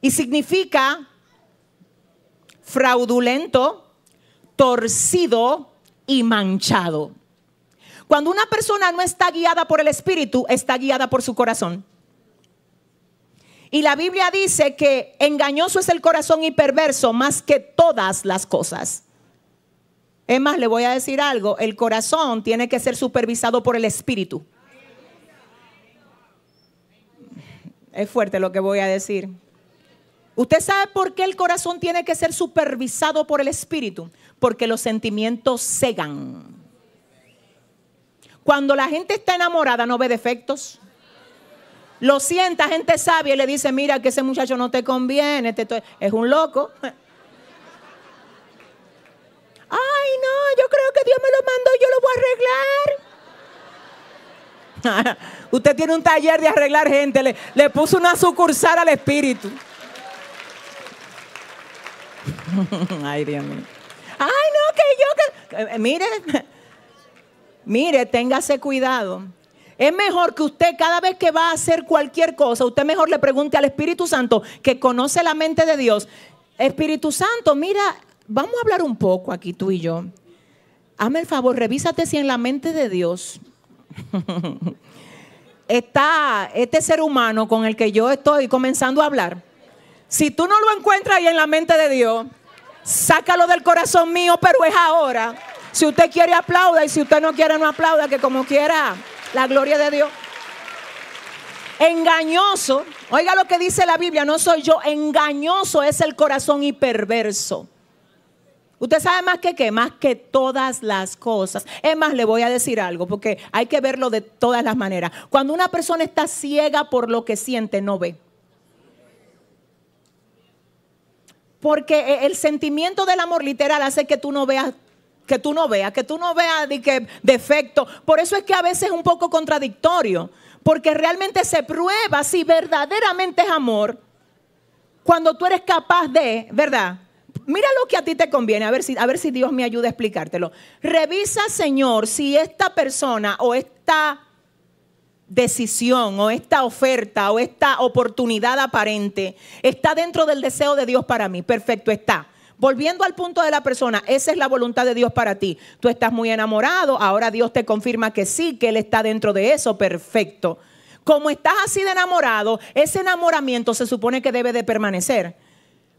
y significa fraudulento, torcido y manchado. Cuando una persona no está guiada por el Espíritu, está guiada por su corazón. Y la Biblia dice que engañoso es el corazón y perverso más que todas las cosas. Es más, le voy a decir algo, el corazón tiene que ser supervisado por el espíritu. Es fuerte lo que voy a decir. ¿Usted sabe por qué el corazón tiene que ser supervisado por el espíritu? Porque los sentimientos cegan. Cuando la gente está enamorada no ve defectos. Lo sienta gente sabia y le dice, mira que ese muchacho no te conviene, es un loco ay no, yo creo que Dios me lo mandó, yo lo voy a arreglar. [laughs] Usted tiene un taller de arreglar gente. Le, le puso una sucursal al espíritu. [laughs] Ay, Dios mío. Ay, no, que yo. Que... Eh, mire, [laughs] mire, téngase cuidado. Es mejor que usted cada vez que va a hacer cualquier cosa, usted mejor le pregunte al Espíritu Santo que conoce la mente de Dios. Espíritu Santo, mira, vamos a hablar un poco aquí tú y yo. Hazme el favor, revísate si en la mente de Dios [laughs] está este ser humano con el que yo estoy comenzando a hablar. Si tú no lo encuentras ahí en la mente de Dios, sácalo del corazón mío, pero es ahora. Si usted quiere, aplauda. Y si usted no quiere, no aplauda. Que como quiera, la gloria de Dios. Engañoso, oiga lo que dice la Biblia, no soy yo, engañoso es el corazón y perverso. Usted sabe más que qué, más que todas las cosas. Es más, le voy a decir algo, porque hay que verlo de todas las maneras. Cuando una persona está ciega por lo que siente, no ve. Porque e, el sentimiento del amor literal hace que tú no veas, que tú no veas, que tú no veas de que defecto. Por eso es que a veces es un poco contradictorio, porque realmente se prueba si verdaderamente es amor cuando tú eres capaz de, ¿verdad? Mira lo que a ti te conviene, a ver si, a ver si Dios me ayuda a explicártelo. Revisa, Señor, si esta persona o esta decisión o esta oferta o esta oportunidad aparente está dentro del deseo de Dios para mí. Perfecto, está. Volviendo al punto de la persona, esa es la voluntad de Dios para ti. Tú estás muy enamorado, ahora Dios te confirma que sí, que Él está dentro de eso. Perfecto. Como estás así de enamorado, ese enamoramiento se supone que debe de permanecer.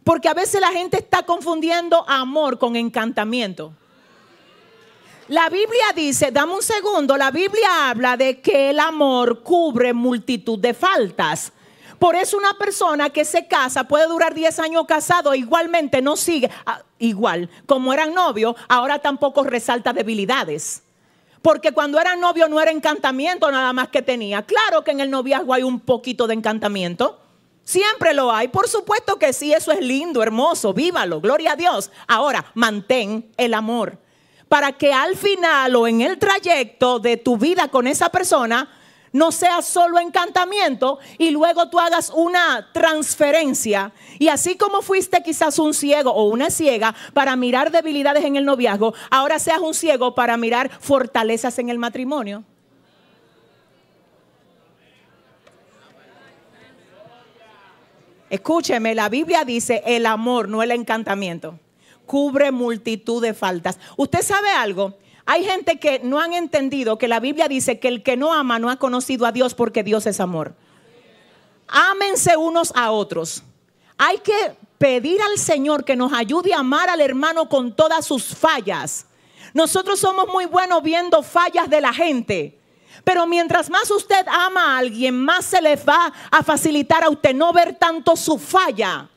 Porque a veces la gente está confundiendo amor con encantamiento. La Biblia dice, dame un segundo, la Biblia habla de que el amor cubre multitud de faltas. Por eso una persona que se casa puede durar 10 años casado, igualmente no sigue, ah, igual, como eran novios, ahora tampoco resalta debilidades. Porque cuando eran novios no era encantamiento nada más que tenía. Claro que en el noviazgo hay un poquito de encantamiento. Siempre lo hay. Por supuesto que sí, eso es lindo, hermoso, vívalo, gloria a Dios. Ahora, mantén el amor para que al final o en el trayecto de tu vida con esa persona no sea solo encantamiento y luego tú hagas una transferencia. Y así como fuiste quizás un ciego o una ciega para mirar debilidades en el noviazgo, ahora seas un ciego para mirar fortalezas en el matrimonio. Escúcheme, la Biblia dice el amor, no el encantamiento. Cubre multitud de faltas. ¿Usted sabe algo? Hay gente que no han entendido que la Biblia dice que el que no ama no ha conocido a Dios porque Dios es amor. Ámense unos a otros. Hay que pedir al Señor que nos ayude a amar al hermano con todas sus fallas. Nosotros somos muy buenos viendo fallas de la gente. Pero mientras más usted ama a alguien, más se les va a facilitar a usted no ver tanto su falla.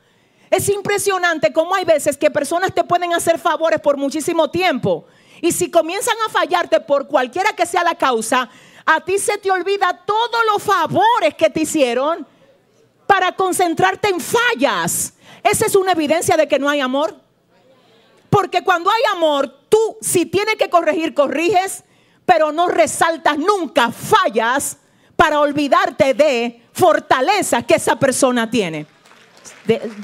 Es impresionante cómo hay veces que personas te pueden hacer favores por muchísimo tiempo. Y si comienzan a fallarte por cualquiera que sea la causa, a ti se te olvida todos los favores que te hicieron para concentrarte en fallas. Esa es una evidencia de que no hay amor. Porque cuando hay amor, tú si tienes que corregir, corriges pero no resaltas nunca fallas para olvidarte de fortaleza que esa persona tiene.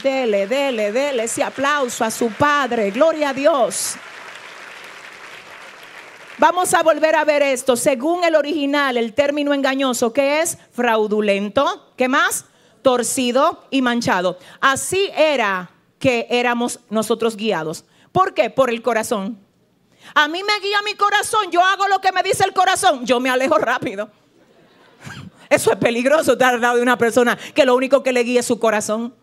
dele, dele, dele ese aplauso a su Padre. Gloria a Dios. Vamos a volver a ver esto. Según el original, el término engañoso, que es fraudulento, ¿qué más? Torcido y manchado. Así era que éramos nosotros guiados. ¿Por qué? Por el corazón a mí me guía mi corazón, yo hago lo que me dice el corazón, yo me alejo rápido. [laughs] Eso es peligroso estar al lado de una persona que lo único que le guía es su corazón.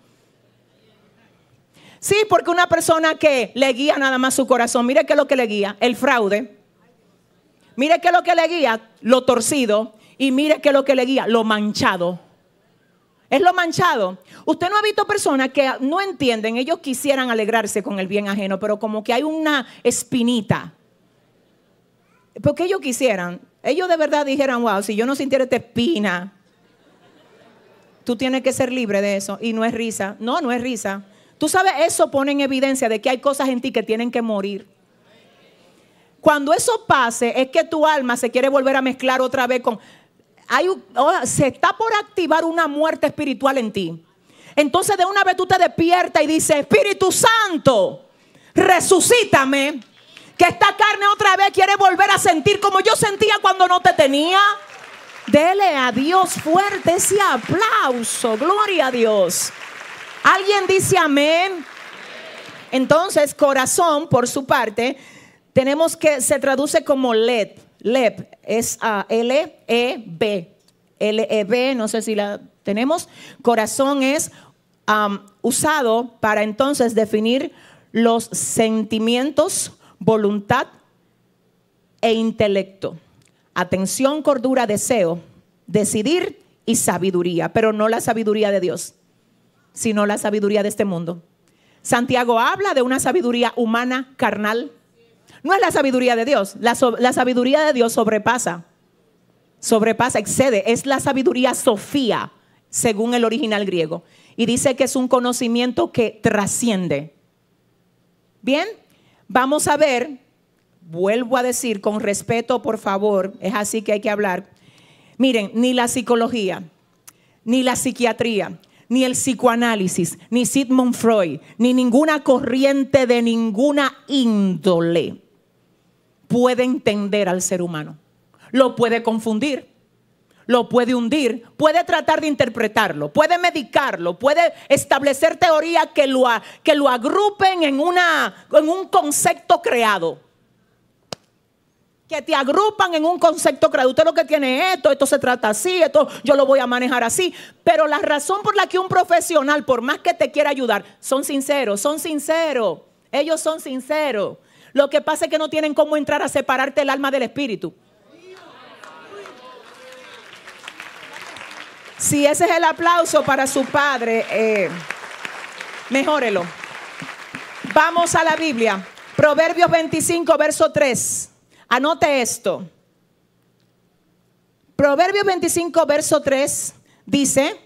Sí, porque una persona que le guía nada más su corazón, mire qué es lo que le guía, el fraude. Mire qué es lo que le guía, lo torcido. Y mire qué es lo que le guía, lo manchado. Es lo manchado. Usted no ha visto personas que no entienden, ellos quisieran alegrarse con el bien ajeno, pero como que hay una espinita porque ellos quisieran, ellos de verdad dijeran, wow, si yo no sintiera esta espina, tú tienes que ser libre de eso. Y no es risa, no, no es risa. Tú sabes, eso pone en evidencia de que hay cosas en ti que tienen que morir. Cuando eso pase, es que tu alma se quiere volver a mezclar otra vez con... Hay, oh, se está por activar una muerte espiritual en ti. Entonces de una vez tú te despiertas y dices, Espíritu Santo, resucítame. Que esta carne otra vez quiere volver a sentir como yo sentía cuando no te tenía. Dele a Dios fuerte ese aplauso. Gloria a Dios. ¿Alguien dice amén? Entonces, corazón, por su parte, tenemos que se traduce como led. Led es a ah, L-E-B. L-E-B, no sé si la tenemos. Corazón es usado para entonces definir los sentimientos, voluntad e intelecto. Atención, cordura, deseo, decidir y sabiduría, pero no la sabiduría de Dios, sino la sabiduría de este mundo. Santiago habla de una sabiduría humana, carnal. No es la sabiduría de Dios, la, sabiduría de Dios sobrepasa, sobrepasa, excede, es la sabiduría sofía, según el original griego. Y dice que es un conocimiento que trasciende. ¿Bien? Vamos a ver, vuelvo a decir con respeto, por favor, es así que hay que hablar. Miren, ni la psicología, ni la psiquiatría, ni el psicoanálisis, ni Sigmund Freud, ni ninguna corriente de ninguna índole puede entender al ser humano. Lo puede confundir lo puede hundir, puede tratar de interpretarlo, puede medicarlo, puede establecer teoría que lo, que lo agrupen en, una, en un concepto creado. Que te agrupan en un concepto creado. Usted lo que tiene es esto, esto se trata así, esto yo lo voy a manejar así. Pero la razón por la que un profesional, por más que te quiera ayudar, son sinceros, son sinceros. Ellos son sinceros. Lo que pasa es que no tienen cómo entrar a separarte el alma del espíritu. Si ese es el aplauso para su padre, eh, mejórelo. Vamos a la Biblia. Proverbios 25, verso 3. Anote esto. Proverbios 25, verso 3 dice,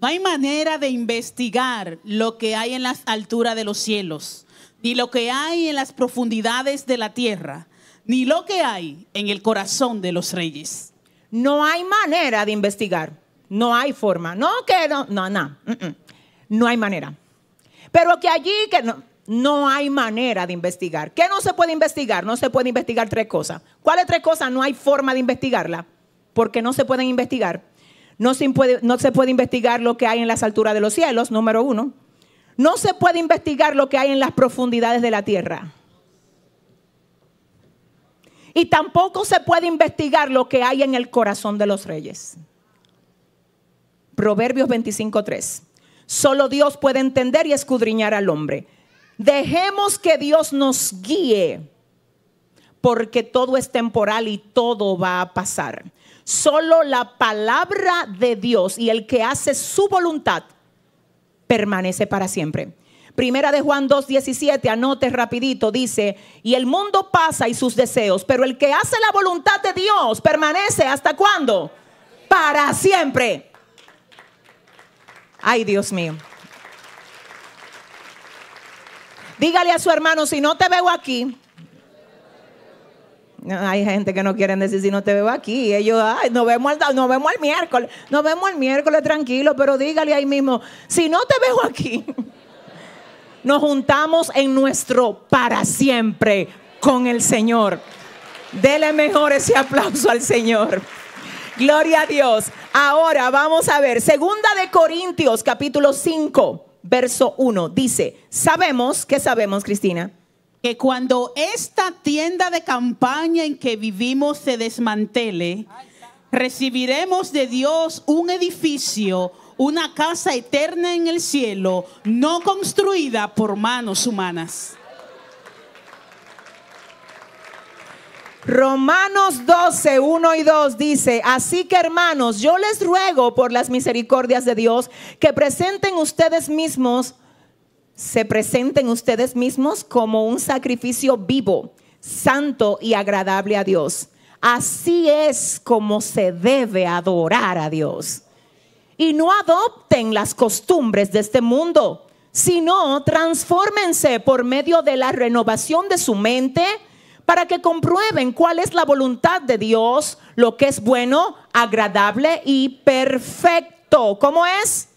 no hay manera de investigar lo que hay en las alturas de los cielos, ni lo que hay en las profundidades de la tierra, ni lo que hay en el corazón de los reyes. No hay manera de investigar. No hay forma. No, que no, no, no. No hay manera. Pero que allí, que no, hay manera de investigar. ¿Qué no se puede investigar? No se puede investigar tres cosas. ¿Cuáles tres cosas no hay forma de investigarla? Porque no se pueden investigar. No se puede, no se puede investigar lo que hay en las alturas de los cielos, número uno. No se puede investigar lo que hay en las profundidades de la tierra. Y tampoco se puede investigar lo que hay en el corazón de los reyes. Proverbios 25:3. Solo Dios puede entender y escudriñar al hombre. Dejemos que Dios nos guíe, porque todo es temporal y todo va a pasar. Solo la palabra de Dios y el que hace su voluntad permanece para siempre. Primera de Juan 2:17, anote rapidito, dice, "Y el mundo pasa y sus deseos, pero el que hace la voluntad de Dios permanece hasta cuándo? Para siempre." Ay, Dios mío. Dígale a su hermano, si no te veo aquí, hay gente que no quieren decir si no te veo aquí. Ellos, ay, nos vemos, el, nos vemos el miércoles. Nos vemos el miércoles, tranquilo, pero dígale ahí mismo, si no te veo aquí, [laughs] nos juntamos en nuestro para siempre con el Señor. Dele mejor ese aplauso al Señor. Gloria a Dios. Ahora vamos a ver. Segunda de Corintios, capítulo 5, verso 1. Dice, sabemos, ¿qué sabemos, Cristina? Que cuando esta tienda de campaña en que vivimos se desmantele, recibiremos de Dios un edificio, una casa eterna en el cielo, no construida por manos humanas. Romanos 12, 1 y 2 dice, así que hermanos, yo les ruego por las misericordias de Dios que presenten ustedes mismos, se presenten ustedes mismos como un sacrificio vivo, santo y agradable a Dios. Así es como se debe adorar a Dios. Y no adopten las costumbres de este mundo, sino transfórmense por medio de la renovación de su mente para que comprueben cuál es la voluntad de Dios, lo que es bueno, agradable y perfecto. ¿Cómo es?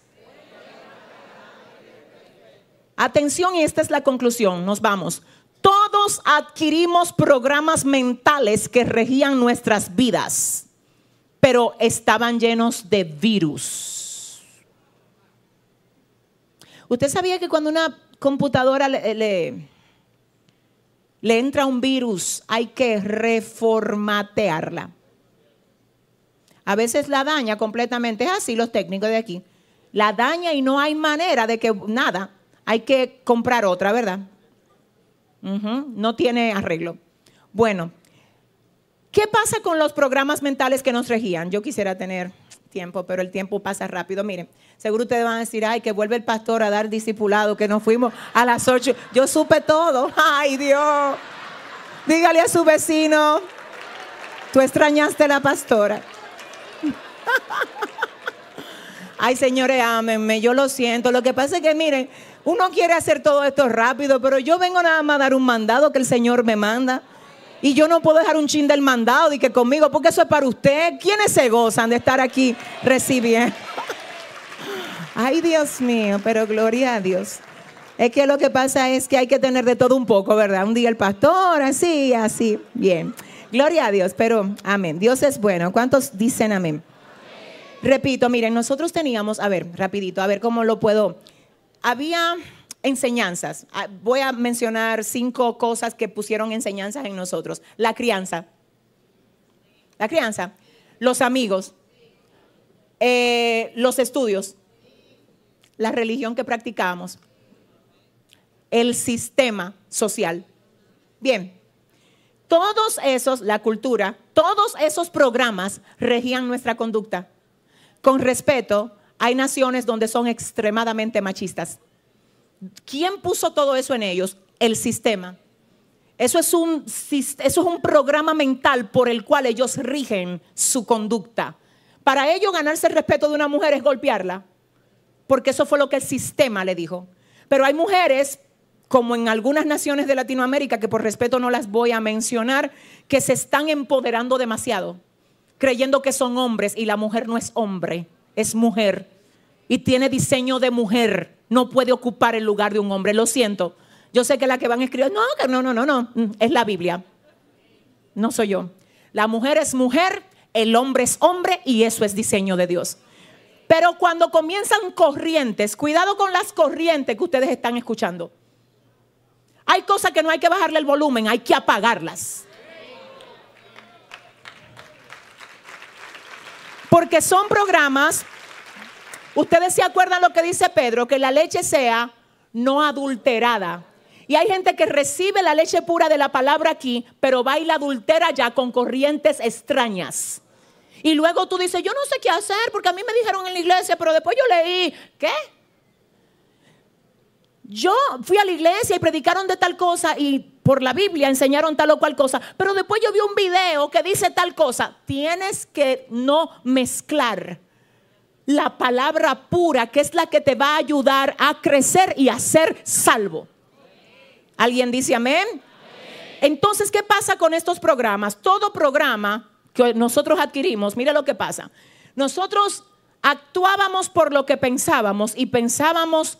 Atención y esta es la conclusión, nos vamos. Todos adquirimos programas mentales que regían nuestras vidas, pero estaban llenos de virus. ¿Usted sabía que cuando una computadora le, le le entra un virus, hay que reformatearla. A veces la daña completamente, es así los técnicos de aquí. La daña y no hay manera de que nada, hay que comprar otra, ¿verdad? No tiene arreglo. Bueno, ¿qué pasa con los programas mentales que nos regían? Yo quisiera tener tiempo, pero el tiempo pasa rápido. Miren, seguro ustedes van a decir, ay, que vuelve el pastor a dar discipulado, que nos fuimos a las ocho, Yo supe todo. [laughs] Ay, Dios. Dígale a su vecino, tú extrañaste la pastora. [laughs] Ay, señores, ámenme, yo lo siento. Lo que pasa es que, miren, uno quiere hacer todo esto rápido, pero yo vengo nada más a dar un mandado que el Señor me manda. Y yo no puedo dejar un chin del mandado y que conmigo, porque eso es para usted. ¿Quiénes se gozan de estar aquí recibiendo? [laughs] Ay, Dios mío, pero gloria a Dios. Es que lo que pasa es que hay que tener de todo un poco, ¿verdad? Un día el pastor, así, así. Bien. Gloria a Dios, pero amén. Dios es bueno. ¿Cuántos dicen amén. Repito, miren, nosotros teníamos, a ver, rapidito, a ver cómo lo puedo. Había enseñanzas. Ah, voy a mencionar cinco cosas que pusieron enseñanzas en nosotros. La crianza. La crianza. Los amigos. Eh, los estudios. La religión que practicamos. El sistema social. Bien. Todos esos, la cultura, todos esos programas regían nuestra conducta. Con respeto, hay naciones donde son extremadamente machistas ¿Quién puso todo eso en ellos? El sistema. Eso es, un, eso es un programa mental por el cual ellos rigen su conducta. Para ellos ganarse el respeto de una mujer es golpearla, porque eso fue lo que el sistema le dijo. Pero hay mujeres, como en algunas naciones de Latinoamérica, que por respeto no las voy a mencionar, que se están empoderando demasiado, creyendo que son hombres y la mujer no es hombre, es mujer y tiene diseño de mujer no puede ocupar el lugar de un hombre. Lo siento. Yo sé que la que van a escribir, no, no, no, no, no, mm, es la Biblia. No soy yo. La mujer es mujer, el hombre es hombre y eso es diseño de Dios. Pero cuando comienzan corrientes, cuidado con las corrientes que ustedes están escuchando. Hay cosas que no hay que bajarle el volumen, hay que apagarlas. Porque son programas Ustedes se acuerdan lo que dice Pedro, que la leche sea no adulterada. Y hay gente que recibe la leche pura de la palabra aquí, pero va y la adultera ya con corrientes extrañas. Y luego tú dices, yo no sé qué hacer porque a mí me dijeron en la iglesia, pero después yo leí, ¿qué? Yo fui a la iglesia y predicaron de tal cosa y por la Biblia enseñaron tal o cual cosa, pero después yo vi un video que dice tal cosa. Tienes que no mezclar la palabra pura, que es la que te va a ayudar a crecer y a ser salvo. ¿Alguien dice amén? Entonces, ¿qué pasa con estos programas? Todo programa que nosotros adquirimos, mira lo que pasa. Nosotros actuábamos por lo que pensábamos y pensábamos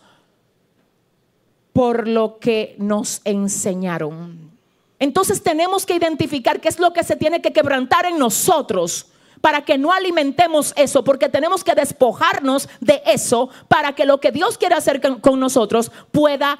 por lo que nos enseñaron. Entonces tenemos que identificar qué es lo que se tiene que quebrantar en nosotros para que no alimentemos eso, porque tenemos que despojarnos de eso para que lo que Dios quiere hacer con, nosotros pueda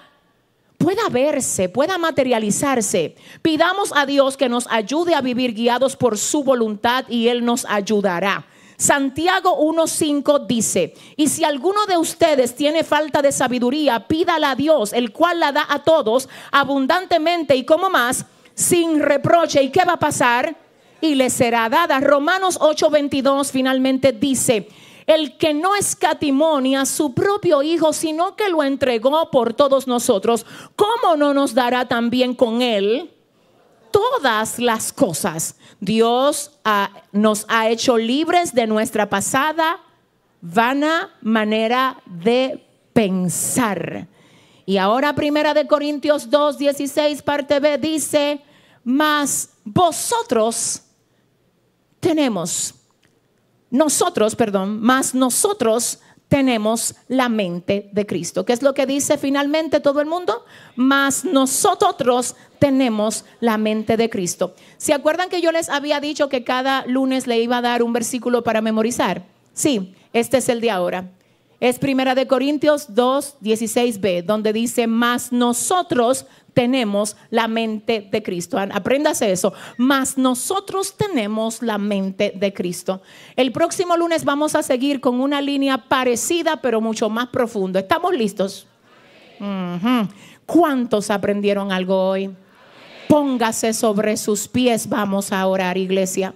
pueda verse, pueda materializarse. Pidamos a Dios que nos ayude a vivir guiados por su voluntad y Él nos ayudará. Santiago 1.5 dice, y si alguno de ustedes tiene falta de sabiduría, pídala a Dios, el cual la da a todos abundantemente y como más, sin reproche. ¿Y qué va a pasar? y le será dada. Romanos 8:22 finalmente dice, el que no es a su propio Hijo, sino que lo entregó por todos nosotros, ¿cómo no nos dará también con él? todas las cosas. Dios nos ha hecho libres de nuestra pasada vana manera de pensar. Y ahora Primera de Corintios 2, 16, parte B dice, mas vosotros tenemos, nosotros, perdón, más nosotros tenemos la mente de Cristo. ¿Qué es lo que dice finalmente todo el mundo? Más nosotros tenemos la mente de Cristo. ¿Se acuerdan que yo les había dicho que cada lunes le iba a dar un versículo para memorizar? Sí, este es el de ahora es Primera de Corintios 2, 16b, donde dice, más nosotros tenemos la mente de Cristo. Apréndase eso. más nosotros tenemos la mente de Cristo. El próximo lunes vamos a seguir con una línea parecida, pero mucho más profundo. ¿Estamos listos? ¿Cuántos aprendieron algo hoy? Póngase sobre sus pies. Vamos a orar, iglesia.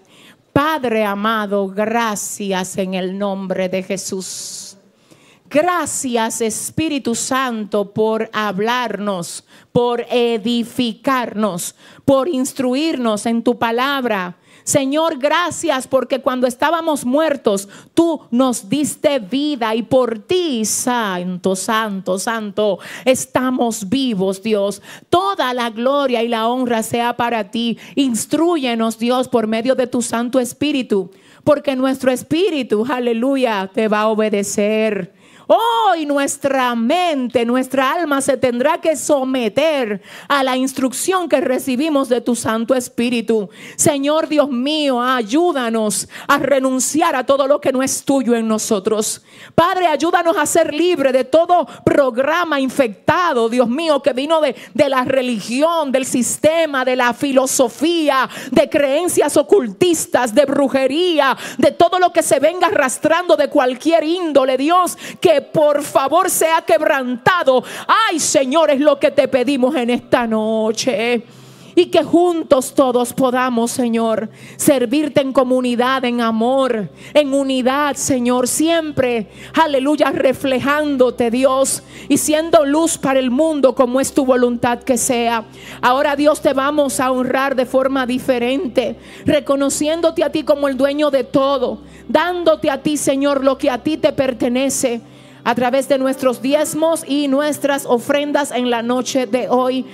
Padre amado, gracias en el nombre de Jesús. Gracias Espíritu Santo por hablarnos, por edificarnos, por instruirnos en tu palabra. Señor, gracias porque cuando estábamos muertos, tú nos diste vida y por ti, Santo, Santo, Santo, estamos vivos, Dios. Toda la gloria y la honra sea para ti. Instruyenos, Dios, por medio de tu Santo Espíritu, porque nuestro Espíritu, aleluya, te va a obedecer. Hoy nuestra mente, nuestra alma se tendrá que someter a la instrucción que recibimos de tu Santo Espíritu. Señor Dios mío, ayúdanos a renunciar a todo lo que no es tuyo en nosotros. Padre, ayúdanos a ser libre de todo programa infectado, Dios mío, que vino de, la religión, del sistema, de la filosofía, de creencias ocultistas, de brujería, de todo lo que se venga arrastrando de cualquier índole, Dios, que por favor sea quebrantado. Ay, Señor, es lo que te pedimos en esta noche. Y que juntos todos podamos, Señor, servirte en comunidad, en amor, en unidad, Señor. Siempre, aleluya, reflejándote, Dios, y siendo luz para el mundo como es tu voluntad que sea. Ahora, Dios, te vamos a honrar de forma diferente, reconociéndote a ti como el dueño de todo, dándote a ti, Señor, lo que a ti te pertenece a través de nuestros diezmos y nuestras ofrendas en la noche de hoy.